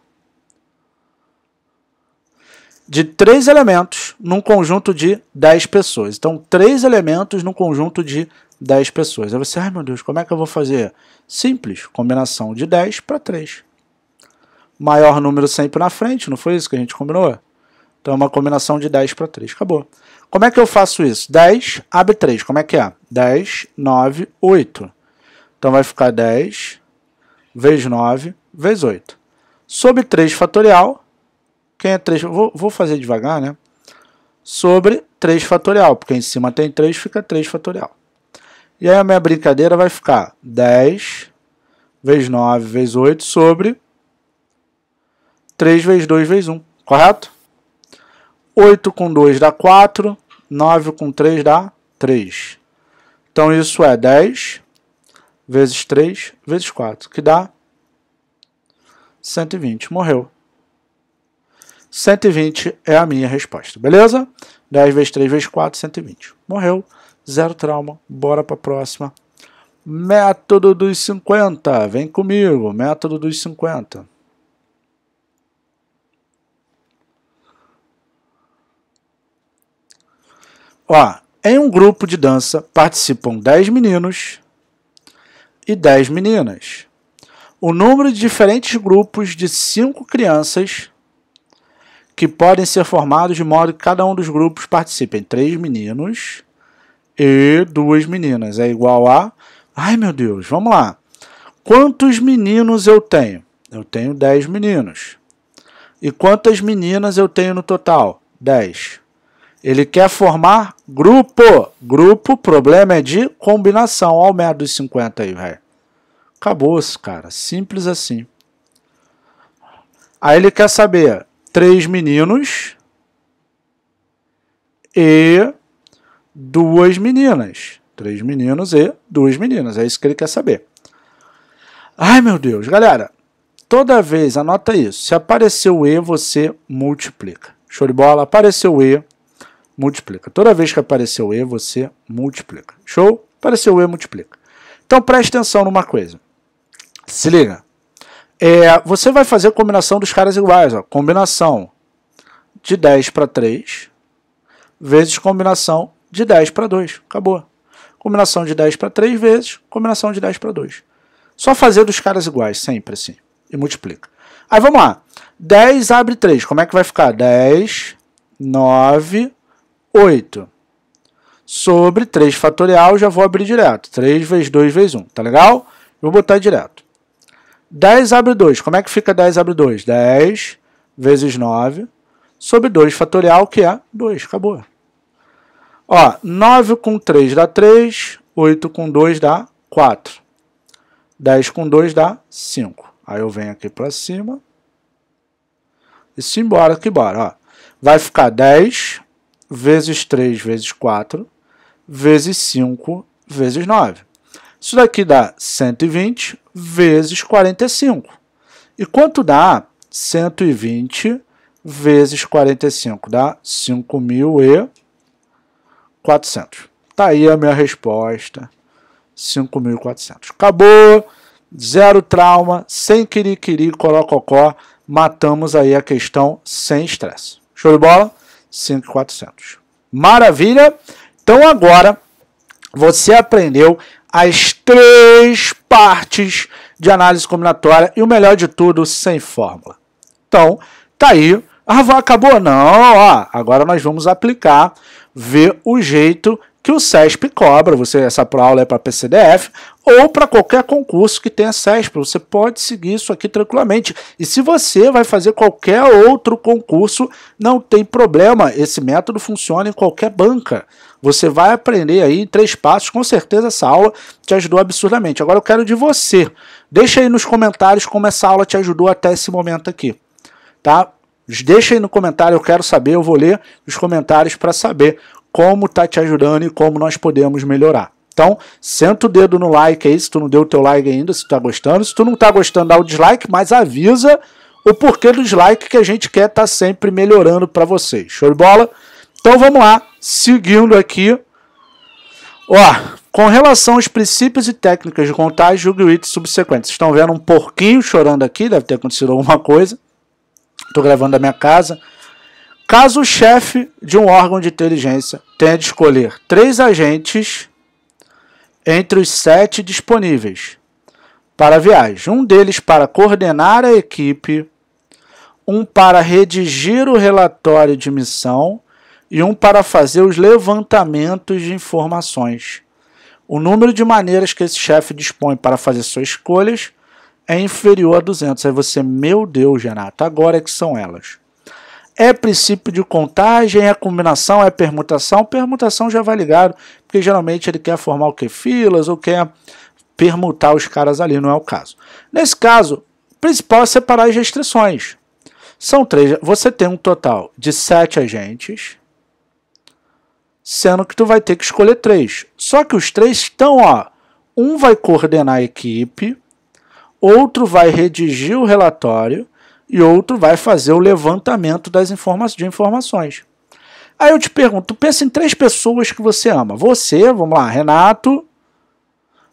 De três elementos num conjunto de dez pessoas. Então, três elementos num conjunto de dez pessoas. Aí você, ai meu Deus, como é que eu vou fazer? Simples, combinação de dez para três. Maior número sempre na frente, não foi isso que a gente combinou? Então é uma combinação de 10 para 3. Acabou. Como é que eu faço isso? 10, abre 3. Como é que é? 10, 9, 8. Então vai ficar 10 vezes 9 vezes 8. Sobre 3 fatorial, quem é 3? Vou, vou fazer devagar, né? Sobre 3 fatorial, porque em cima tem 3, fica 3 fatorial. E aí a minha brincadeira vai ficar 10 vezes 9 vezes 8 sobre 3 vezes 2 vezes 1, correto? 8 com 2 dá 4, 9 com 3 dá 3. Então isso é 10 vezes 3 vezes 4, que dá 120. Morreu. 120 é a minha resposta, beleza? 10 vezes 3 vezes 4, 120. Morreu, zero trauma, bora para a próxima. Método dos 50, vem comigo, método dos 50. Ó, em um grupo de dança participam 10 meninos e 10 meninas. O número de diferentes grupos de 5 crianças que podem ser formados de modo que cada um dos grupos participe em 3 meninos e 2 meninas. É igual a. Ai meu Deus, vamos lá. Quantos meninos eu tenho? Eu tenho 10 meninos. E quantas meninas eu tenho no total? 10. Ele quer formar grupo. Grupo, problema é de combinação. Olha o método dos 50 aí, velho. Acabou-se, cara. Simples assim. Aí ele quer saber três meninos e duas meninas. Três meninos e duas meninas. É isso que ele quer saber. Ai, meu Deus. Galera, toda vez, anota isso. Se apareceu E, você multiplica. Show de bola. Apareceu E, multiplica. Toda vez que aparecer o E, você multiplica. Show? Apareceu o E, multiplica. Então preste atenção numa coisa. Se liga. É, você vai fazer a combinação dos caras iguais. Ó. Combinação de 10 para 3 vezes combinação de 10 para 2. Acabou. Combinação de 10 para 3 vezes combinação de 10 para 2. Só fazer dos caras iguais, sempre assim. E multiplica. Aí vamos lá. 10 abre 3. Como é que vai ficar? 10, 9, 8. Sobre 3 fatorial, já vou abrir direto. 3 vezes 2 vezes 1, tá legal? Vou botar direto. 10 abre 2. Como é que fica 10 abre 2? 10 vezes 9 sobre 2 fatorial, que é 2. Acabou. Ó, 9 com 3 dá 3, 8 com 2 dá 4. 10 com 2 dá 5. Aí eu venho aqui para cima. E simbora que bora. Ó. Vai ficar 10 vezes 3 vezes 4 vezes 5 vezes 9. Isso daqui dá 120 vezes 45. E quanto dá? 120 vezes 45 dá 5.400. Tá aí a minha resposta. 5.400. Acabou. Zero trauma, sem querer querer, corococó. Matamos aí a questão sem estresse. Show de bola? 5400. Maravilha? Então agora você aprendeu as três partes de análise combinatória e o melhor de tudo, sem fórmula. Então, tá aí. Ah, acabou? Não, ó, agora nós vamos aplicar, ver o jeito que o SESP cobra, você, essa aula é para PCDF, ou para qualquer concurso que tenha SESP. Você pode seguir isso aqui tranquilamente. E se você vai fazer qualquer outro concurso, não tem problema. Esse método funciona em qualquer banca. Você vai aprender aí em três passos. Com certeza essa aula te ajudou absurdamente. Agora eu quero de você. Deixa aí nos comentários como essa aula te ajudou até esse momento aqui. Tá? Deixa aí no comentário, eu quero saber, eu vou ler os comentários para saber como está te ajudando e como nós podemos melhorar. Então, senta o dedo no like aí, se tu não deu o teu like ainda, se tu tá gostando. Se tu não tá gostando, dá o dislike, mas avisa o porquê do dislike que a gente quer estar tá sempre melhorando para vocês. Show de bola? Então vamos lá, seguindo aqui. Ó, com relação aos princípios e técnicas de contagem, o item subsequente. Vocês estão vendo um porquinho chorando aqui, deve ter acontecido alguma coisa. Estou gravando da minha casa. Caso o chefe de um órgão de inteligência tenha de escolher três agentes entre os sete disponíveis para viagem, um deles para coordenar a equipe, um para redigir o relatório de missão e um para fazer os levantamentos de informações. O número de maneiras que esse chefe dispõe para fazer suas escolhas é inferior a 200. Aí você, meu Deus, Renato, agora é que são elas é princípio de contagem, é combinação, é permutação. Permutação já vai ligado, porque geralmente ele quer formar o que? Filas ou quer permutar os caras ali, não é o caso. Nesse caso, o principal é separar as restrições. São três. Você tem um total de sete agentes, sendo que tu vai ter que escolher três. Só que os três estão, ó, um vai coordenar a equipe, outro vai redigir o relatório e outro vai fazer o levantamento das informa de informações. Aí eu te pergunto, pensa em três pessoas que você ama. Você, vamos lá, Renato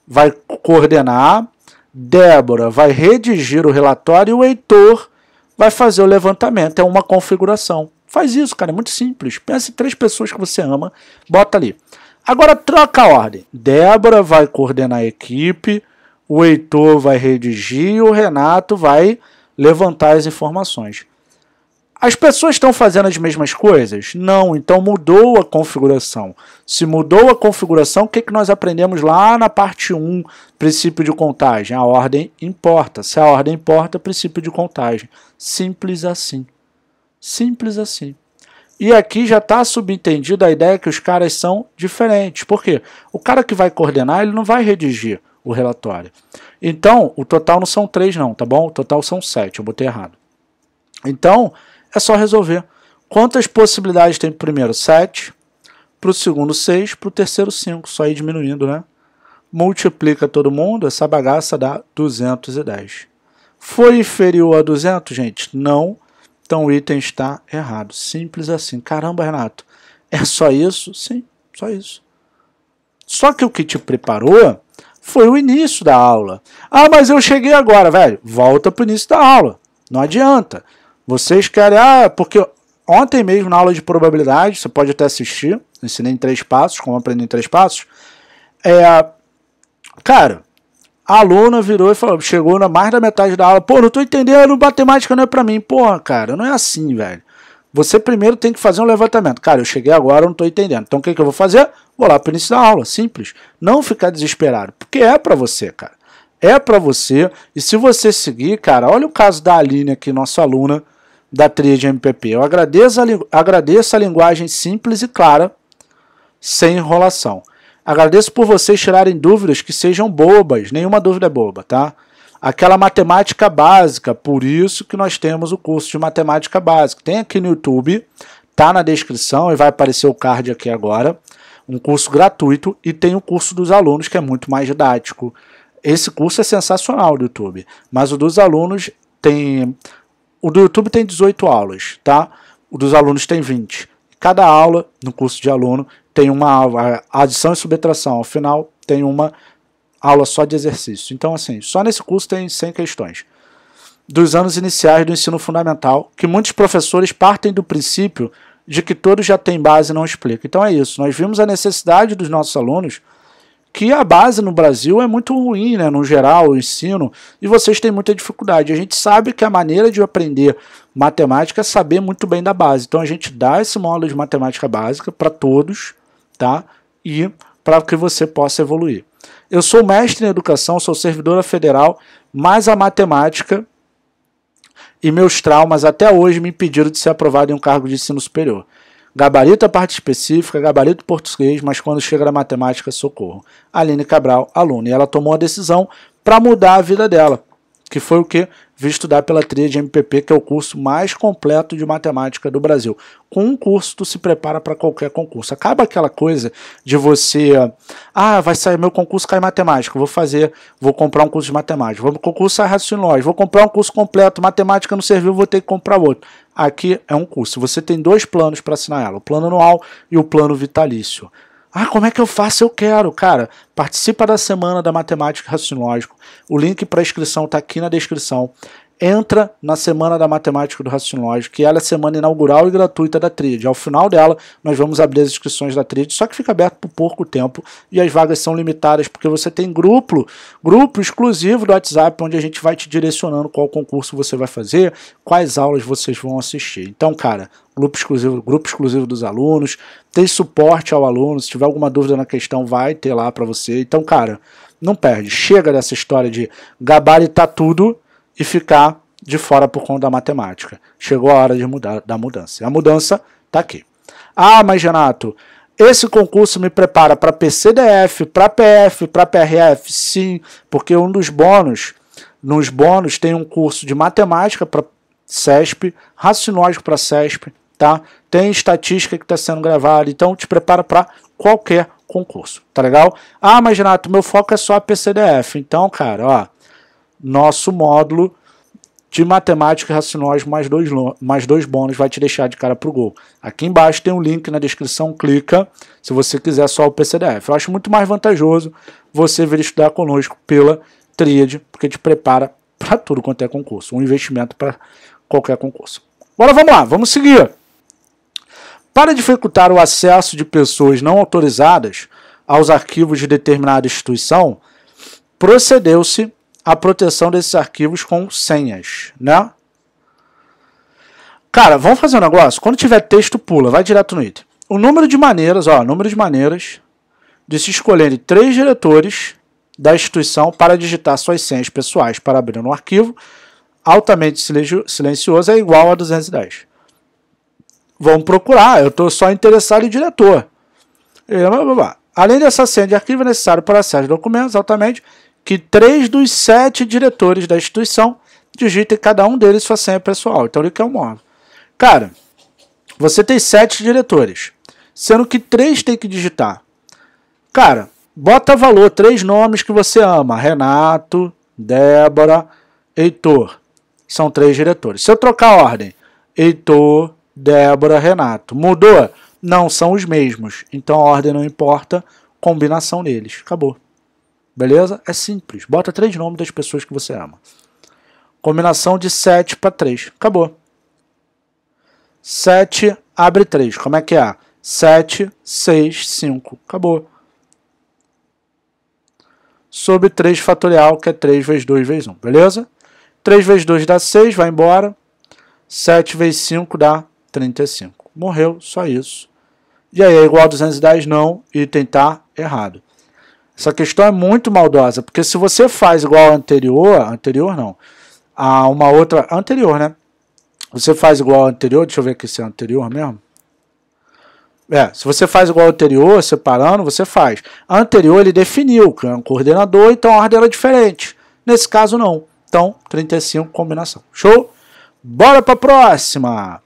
vai coordenar, Débora vai redigir o relatório e o Heitor vai fazer o levantamento. É uma configuração. Faz isso, cara, é muito simples. Pensa em três pessoas que você ama, bota ali. Agora troca a ordem. Débora vai coordenar a equipe, o Heitor vai redigir, o Renato vai levantar as informações. As pessoas estão fazendo as mesmas coisas? Não, então mudou a configuração. Se mudou a configuração, o que, que nós aprendemos lá na parte 1, princípio de contagem? A ordem importa. Se a ordem importa, princípio de contagem. Simples assim. Simples assim. E aqui já está subentendida a ideia que os caras são diferentes. Por quê? O cara que vai coordenar, ele não vai redigir o relatório. Então, o total não são três não, tá bom? O total são sete, eu botei errado. Então, é só resolver. Quantas possibilidades tem para o primeiro? sete, Para o segundo, seis, Para o terceiro, cinco, Só ir diminuindo, né? Multiplica todo mundo, essa bagaça dá 210. Foi inferior a 200, gente? Não. Então o item está errado. Simples assim. Caramba, Renato, é só isso? Sim, só isso. Só que o que te preparou foi o início da aula. Ah, mas eu cheguei agora, velho. Volta para o início da aula. Não adianta. Vocês querem, ah, porque ontem mesmo na aula de probabilidade, você pode até assistir, ensinei em três passos, como aprender em três passos. É, cara, a aluna virou e falou, chegou na mais da metade da aula, pô, não tô entendendo, matemática não é para mim. Porra, cara, não é assim, velho. Você primeiro tem que fazer um levantamento. Cara, eu cheguei agora, eu não estou entendendo. Então o que, que eu vou fazer? Vou lá para o início da aula, simples. Não ficar desesperado, porque é para você, cara. É para você. E se você seguir, cara, olha o caso da Aline aqui, nossa aluna da trilha de MPP. Eu agradeço a, agradeço a linguagem simples e clara, sem enrolação. Agradeço por vocês tirarem dúvidas que sejam bobas. Nenhuma dúvida é boba, tá? aquela matemática básica, por isso que nós temos o curso de matemática básica. Tem aqui no YouTube, tá na descrição e vai aparecer o card aqui agora. Um curso gratuito e tem o curso dos alunos que é muito mais didático. Esse curso é sensacional do YouTube, mas o dos alunos tem o do YouTube tem 18 aulas, tá? O dos alunos tem 20. Cada aula no curso de aluno tem uma aula, adição e subtração. Ao final tem uma aula só de exercício. Então, assim, só nesse curso tem 100 questões. Dos anos iniciais do ensino fundamental, que muitos professores partem do princípio de que todos já têm base e não explica. Então é isso. Nós vimos a necessidade dos nossos alunos que a base no Brasil é muito ruim, né, no geral, o ensino, e vocês têm muita dificuldade. A gente sabe que a maneira de aprender matemática é saber muito bem da base. Então a gente dá esse módulo de matemática básica para todos, tá? E para que você possa evoluir. Eu sou mestre em educação, sou servidora federal, mas a matemática e meus traumas até hoje me impediram de ser aprovado em um cargo de ensino superior. Gabarito a é parte específica, gabarito português, mas quando chega na matemática, socorro. Aline Cabral, aluna. E ela tomou a decisão para mudar a vida dela, que foi o que? veio estudar pela trilha de MPP, que é o curso mais completo de matemática do Brasil. Com um curso, tu se prepara para qualquer concurso. Acaba aquela coisa de você, ah, vai sair meu concurso, cai matemática, vou fazer, vou comprar um curso de matemática, vou concurso sai é raciocínio vou comprar um curso completo, matemática não serviu, vou ter que comprar outro. Aqui é um curso. Você tem dois planos para assinar ela, o plano anual e o plano vitalício. Ah, como é que eu faço? Eu quero. Cara, participa da semana da Matemática e Raciocínio Lógico. O link para inscrição está aqui na descrição entra na Semana da Matemática do Raciocínio Lógico, que ela é a semana inaugural e gratuita da TRID. Ao final dela, nós vamos abrir as inscrições da TRID, só que fica aberto por pouco tempo e as vagas são limitadas, porque você tem grupo, grupo exclusivo do WhatsApp, onde a gente vai te direcionando qual concurso você vai fazer, quais aulas vocês vão assistir. Então, cara, grupo exclusivo, grupo exclusivo dos alunos, tem suporte ao aluno, se tiver alguma dúvida na questão, vai ter lá para você. Então, cara, não perde. Chega dessa história de gabaritar tudo e ficar de fora por conta da matemática. Chegou a hora de mudar da mudança. E a mudança está aqui. Ah, mas Renato, esse concurso me prepara para PCDF, para PF, para PRF? Sim, porque um dos bônus, nos bônus tem um curso de matemática para CESP, raciocínio para CESP, tá? Tem estatística que está sendo gravada, então te prepara para qualquer concurso, tá legal? Ah, mas Renato, meu foco é só a PCDF. Então, cara, ó, nosso módulo de matemática e raciocínio mais dois, mais dois bônus vai te deixar de cara para o gol. Aqui embaixo tem um link na descrição, clica se você quiser só o PCDF. Eu acho muito mais vantajoso você vir estudar conosco pela Tríade, porque te prepara para tudo quanto é concurso, um investimento para qualquer concurso. agora vamos lá, vamos seguir. Para dificultar o acesso de pessoas não autorizadas aos arquivos de determinada instituição, procedeu-se a proteção desses arquivos com senhas, né? Cara, vamos fazer um negócio? Quando tiver texto, pula, vai direto no item. O número de maneiras, ó, número de maneiras de se escolherem três diretores da instituição para digitar suas senhas pessoais para abrir um arquivo altamente silencioso é igual a 210. Vamos procurar, eu estou só interessado em diretor. Além dessa senha de arquivo, é necessário para acesso a documentos altamente que três dos sete diretores da instituição digitem cada um deles sua senha pessoal. Então ele quer um móvel. Cara, você tem sete diretores, sendo que três tem que digitar. Cara, bota valor, três nomes que você ama: Renato, Débora, Heitor. São três diretores. Se eu trocar a ordem, Heitor, Débora, Renato. Mudou? Não, são os mesmos. Então a ordem não importa, combinação deles. Acabou. Beleza? É simples. Bota três nomes das pessoas que você ama. Combinação de 7 para 3. Acabou. 7 abre 3. Como é que é? 7, 6, 5. Acabou. Sobre 3 fatorial, que é 3 vezes 2 vezes 1. Beleza? 3 vezes 2 dá 6, vai embora. 7 vezes 5 dá 35. Morreu, só isso. E aí, é igual a 210? Não. Item tá errado. Essa questão é muito maldosa, porque se você faz igual anterior, anterior não, a uma outra, anterior, né? Você faz igual anterior, deixa eu ver aqui se é anterior mesmo. É, se você faz igual ao anterior, separando, você faz. A anterior ele definiu que é um coordenador, então a ordem era diferente. Nesse caso não. Então, 35 combinação. Show? Bora para a próxima.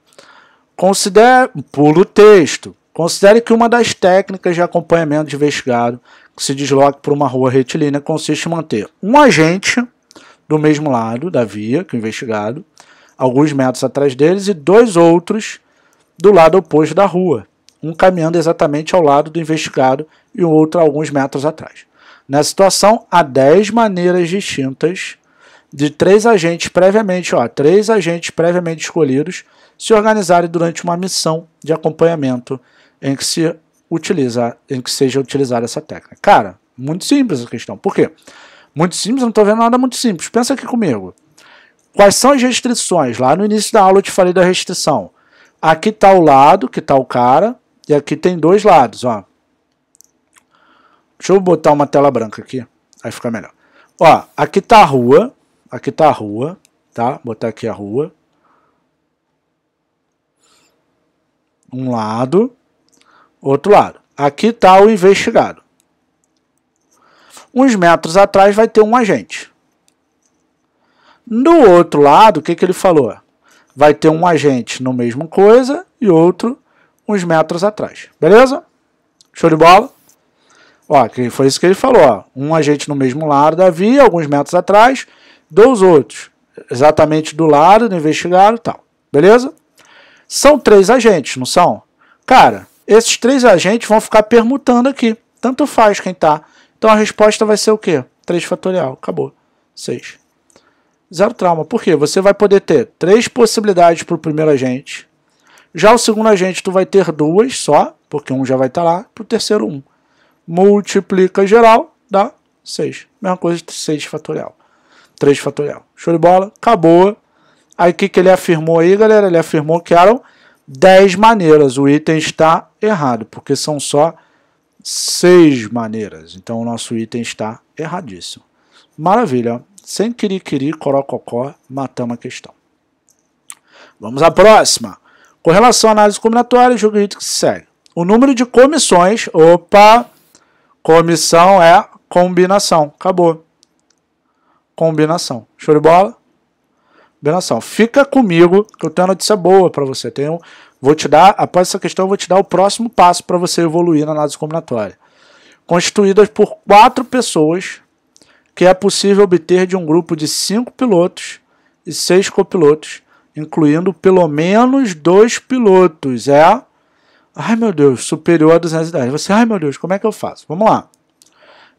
Considere, pulo o texto. Considere que uma das técnicas de acompanhamento de investigado que se desloque por uma rua retilínea consiste em manter um agente do mesmo lado da via que o investigado, alguns metros atrás deles, e dois outros do lado oposto da rua, um caminhando exatamente ao lado do investigado e o outro alguns metros atrás. Nessa situação, há 10 maneiras distintas de três agentes previamente, ó, três agentes previamente escolhidos se organizarem durante uma missão de acompanhamento em que se utiliza, em que seja utilizada essa técnica. Cara, muito simples a questão. Por quê? Muito simples, não estou vendo nada muito simples. Pensa aqui comigo. Quais são as restrições? Lá no início da aula eu te falei da restrição. Aqui está o lado, que está o cara, e aqui tem dois lados, ó. Deixa eu botar uma tela branca aqui, aí fica melhor. Ó, aqui está a rua, aqui está a rua, tá? Vou botar aqui a rua. Um lado, Outro lado. Aqui está o investigado. Uns metros atrás vai ter um agente. No outro lado, o que, que ele falou? Vai ter um agente no mesmo coisa e outro uns metros atrás. Beleza? Show de bola? Ó, que foi isso que ele falou. Ó. Um agente no mesmo lado da via, alguns metros atrás, dos outros. Exatamente do lado do investigado e tal. Beleza? São três agentes, não são? Cara, esses três agentes vão ficar permutando aqui. Tanto faz quem tá. Então a resposta vai ser o quê? 3 fatorial. Acabou. 6. Zero trauma. Por quê? Você vai poder ter três possibilidades para o primeiro agente. Já o segundo agente, tu vai ter duas só, porque um já vai estar tá lá. Para o terceiro, um. Multiplica geral, dá 6. Mesma coisa de 6 fatorial. 3 fatorial. Show de bola. Acabou. Aí o que, que ele afirmou aí, galera? Ele afirmou que eram 10 maneiras. O item está errado, porque são só seis maneiras. Então o nosso item está erradíssimo. Maravilha. Sem querer, querer, corococó, matamos a questão. Vamos à próxima. Com relação à análise combinatória, julgo que segue. O número de comissões, opa, comissão é combinação, acabou. Combinação. Show de bola? Combinação. Fica comigo que eu tenho uma notícia boa para você. um Vou te dar, após essa questão, eu vou te dar o próximo passo para você evoluir na análise combinatória. Constituídas por quatro pessoas, que é possível obter de um grupo de cinco pilotos e seis copilotos, incluindo pelo menos dois pilotos. É, ai meu Deus, superior a 210. Você, ai meu Deus, como é que eu faço? Vamos lá.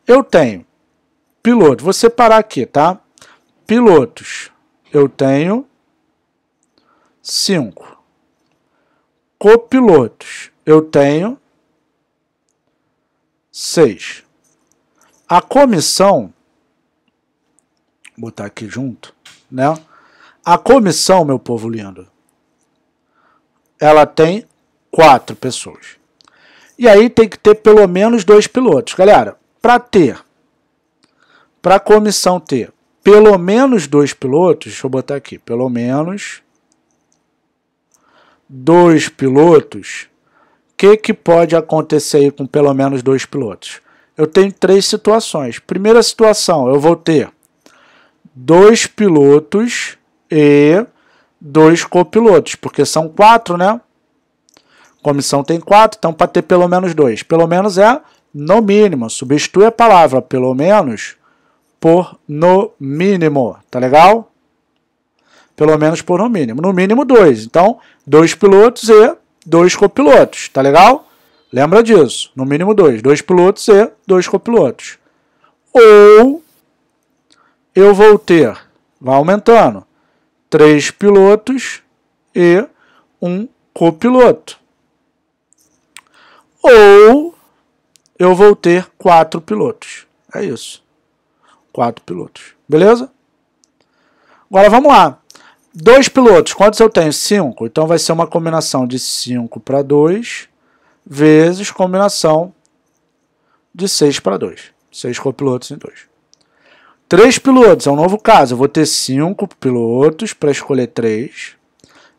Eu tenho piloto, vou separar aqui, tá? Pilotos, eu tenho cinco copilotos. Eu tenho seis. A comissão, vou botar aqui junto, né? A comissão, meu povo lindo, ela tem quatro pessoas. E aí tem que ter pelo menos dois pilotos. Galera, para ter, para a comissão ter pelo menos dois pilotos, deixa eu botar aqui, pelo menos dois pilotos, o que, que pode acontecer aí com pelo menos dois pilotos? Eu tenho três situações. Primeira situação, eu vou ter dois pilotos e dois copilotos, porque são quatro, né? Comissão tem quatro, então para ter pelo menos dois. Pelo menos é no mínimo. Substitui a palavra pelo menos por no mínimo, tá legal? Pelo menos por no mínimo. No mínimo dois. Então, dois pilotos e dois copilotos, tá legal? Lembra disso. No mínimo dois. Dois pilotos e dois copilotos. Ou eu vou ter, vai aumentando, três pilotos e um copiloto. Ou eu vou ter quatro pilotos. É isso. Quatro pilotos. Beleza? Agora vamos lá. Dois pilotos, quantos eu tenho? Cinco. Então vai ser uma combinação de 5 para 2 vezes combinação de 6 para 2. 6 copilotos em 2. 3 pilotos, é um novo caso. Eu vou ter 5 pilotos para escolher 3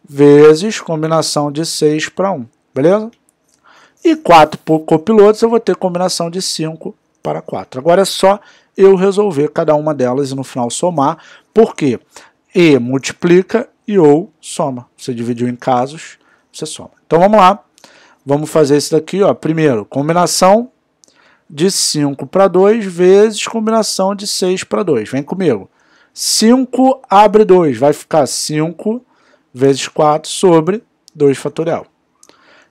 vezes combinação de 6 para 1, beleza? E 4 copilotos, eu vou ter combinação de 5 para 4. Agora é só eu resolver cada uma delas e no final somar. Por quê? e multiplica e ou soma. Você dividiu em casos, você soma. Então vamos lá. Vamos fazer isso daqui, ó. Primeiro, combinação de 5 para 2 vezes combinação de 6 para 2. Vem comigo. 5 abre 2, vai ficar 5 vezes 4 sobre 2 fatorial.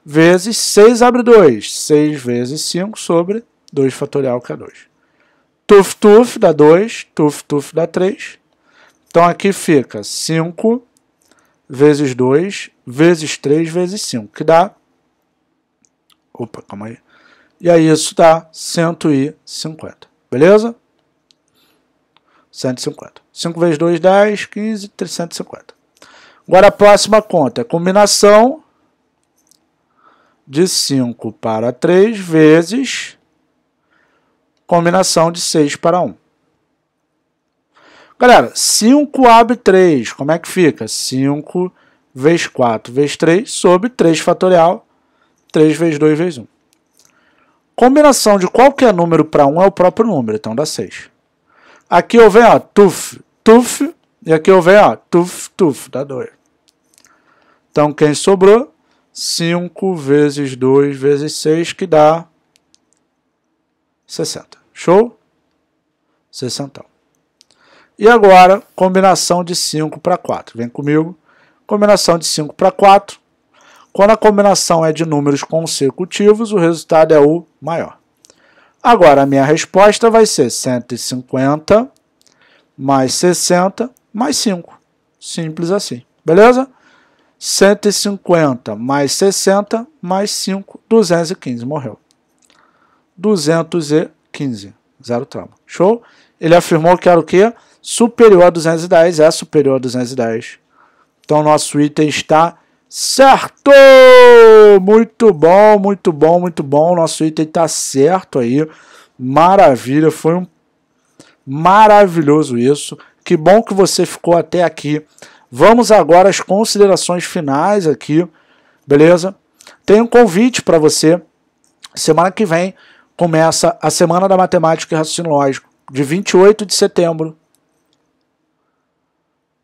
Vezes 6 abre 2, 6 vezes 5 sobre 2 fatorial, que é 2. Tuf, tuf, dá 2, tuf, tuf, dá 3. Então aqui fica 5 vezes 2 vezes 3 vezes 5, que dá. Opa, calma aí. E aí isso dá 150. Beleza? 150. 5 vezes 2, 10, 15, 350. Agora a próxima conta é combinação de 5 para 3 vezes combinação de 6 para 1. Galera, 5 abre 3, como é que fica? 5 vezes 4 vezes 3 sobre 3 fatorial, 3 vezes 2 vezes 1. Combinação de qualquer número para 1 é o próprio número, então dá 6. Aqui eu venho, ó, tuf, tuf, e aqui eu venho, ó, tuf, tuf, dá 2. Então quem sobrou? 5 vezes 2 vezes 6, que dá 60. Show? 60. E agora, combinação de 5 para 4. Vem comigo. Combinação de 5 para 4. Quando a combinação é de números consecutivos, o resultado é o maior. Agora, a minha resposta vai ser 150 mais 60 mais 5. Simples assim, beleza? 150 mais 60 mais 5, 215. Morreu. 215. Zero trauma. Show? Ele afirmou que era o quê? superior a 210 é superior a 210. Então nosso item está certo! Muito bom, muito bom, muito bom. Nosso item está certo aí. Maravilha, foi um maravilhoso isso. Que bom que você ficou até aqui. Vamos agora às considerações finais aqui, beleza? Tem um convite para você. Semana que vem começa a Semana da Matemática e Raciocínio Lógico, de 28 de setembro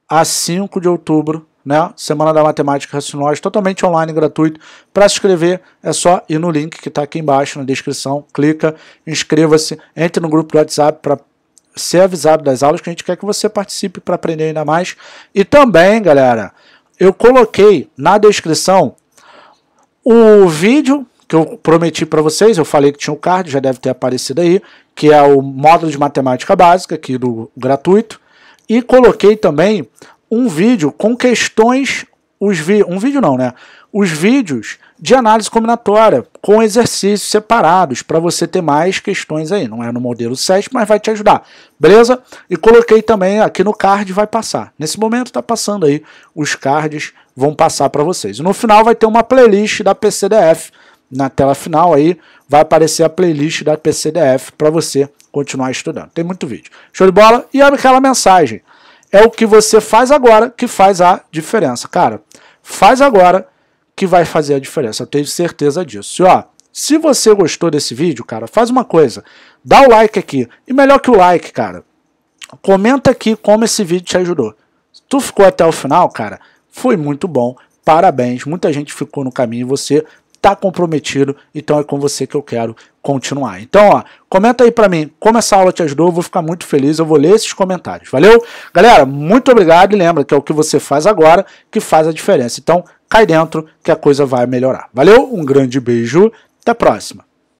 a 5 de outubro, né? Semana da Matemática Racionais, totalmente online, gratuito. Para se inscrever, é só ir no link que está aqui embaixo na descrição, clica, inscreva-se, entre no grupo do WhatsApp para ser avisado das aulas que a gente quer que você participe para aprender ainda mais. E também, galera, eu coloquei na descrição o vídeo que eu prometi para vocês, eu falei que tinha o um card, já deve ter aparecido aí, que é o módulo de matemática básica aqui do gratuito e coloquei também um vídeo com questões, os vi um vídeo não, né? Os vídeos de análise combinatória com exercícios separados para você ter mais questões aí. Não é no modelo 7, mas vai te ajudar. Beleza? E coloquei também aqui no card vai passar. Nesse momento está passando aí os cards vão passar para vocês. E no final vai ter uma playlist da PCDF na tela final aí vai aparecer a playlist da PCDF para você continuar estudando. Tem muito vídeo. Show de bola? E aquela mensagem. É o que você faz agora que faz a diferença. Cara, faz agora que vai fazer a diferença. Eu tenho certeza disso. E, ó, se você gostou desse vídeo, cara, faz uma coisa. Dá o like aqui. E melhor que o like, cara, comenta aqui como esse vídeo te ajudou. tu ficou até o final, cara, foi muito bom. Parabéns, muita gente ficou no caminho e você está comprometido, então é com você que eu quero continuar. Então, ó, comenta aí para mim como essa aula te ajudou, eu vou ficar muito feliz, eu vou ler esses comentários. Valeu? Galera, muito obrigado e lembra que é o que você faz agora que faz a diferença. Então, cai dentro que a coisa vai melhorar. Valeu? Um grande beijo, até a próxima.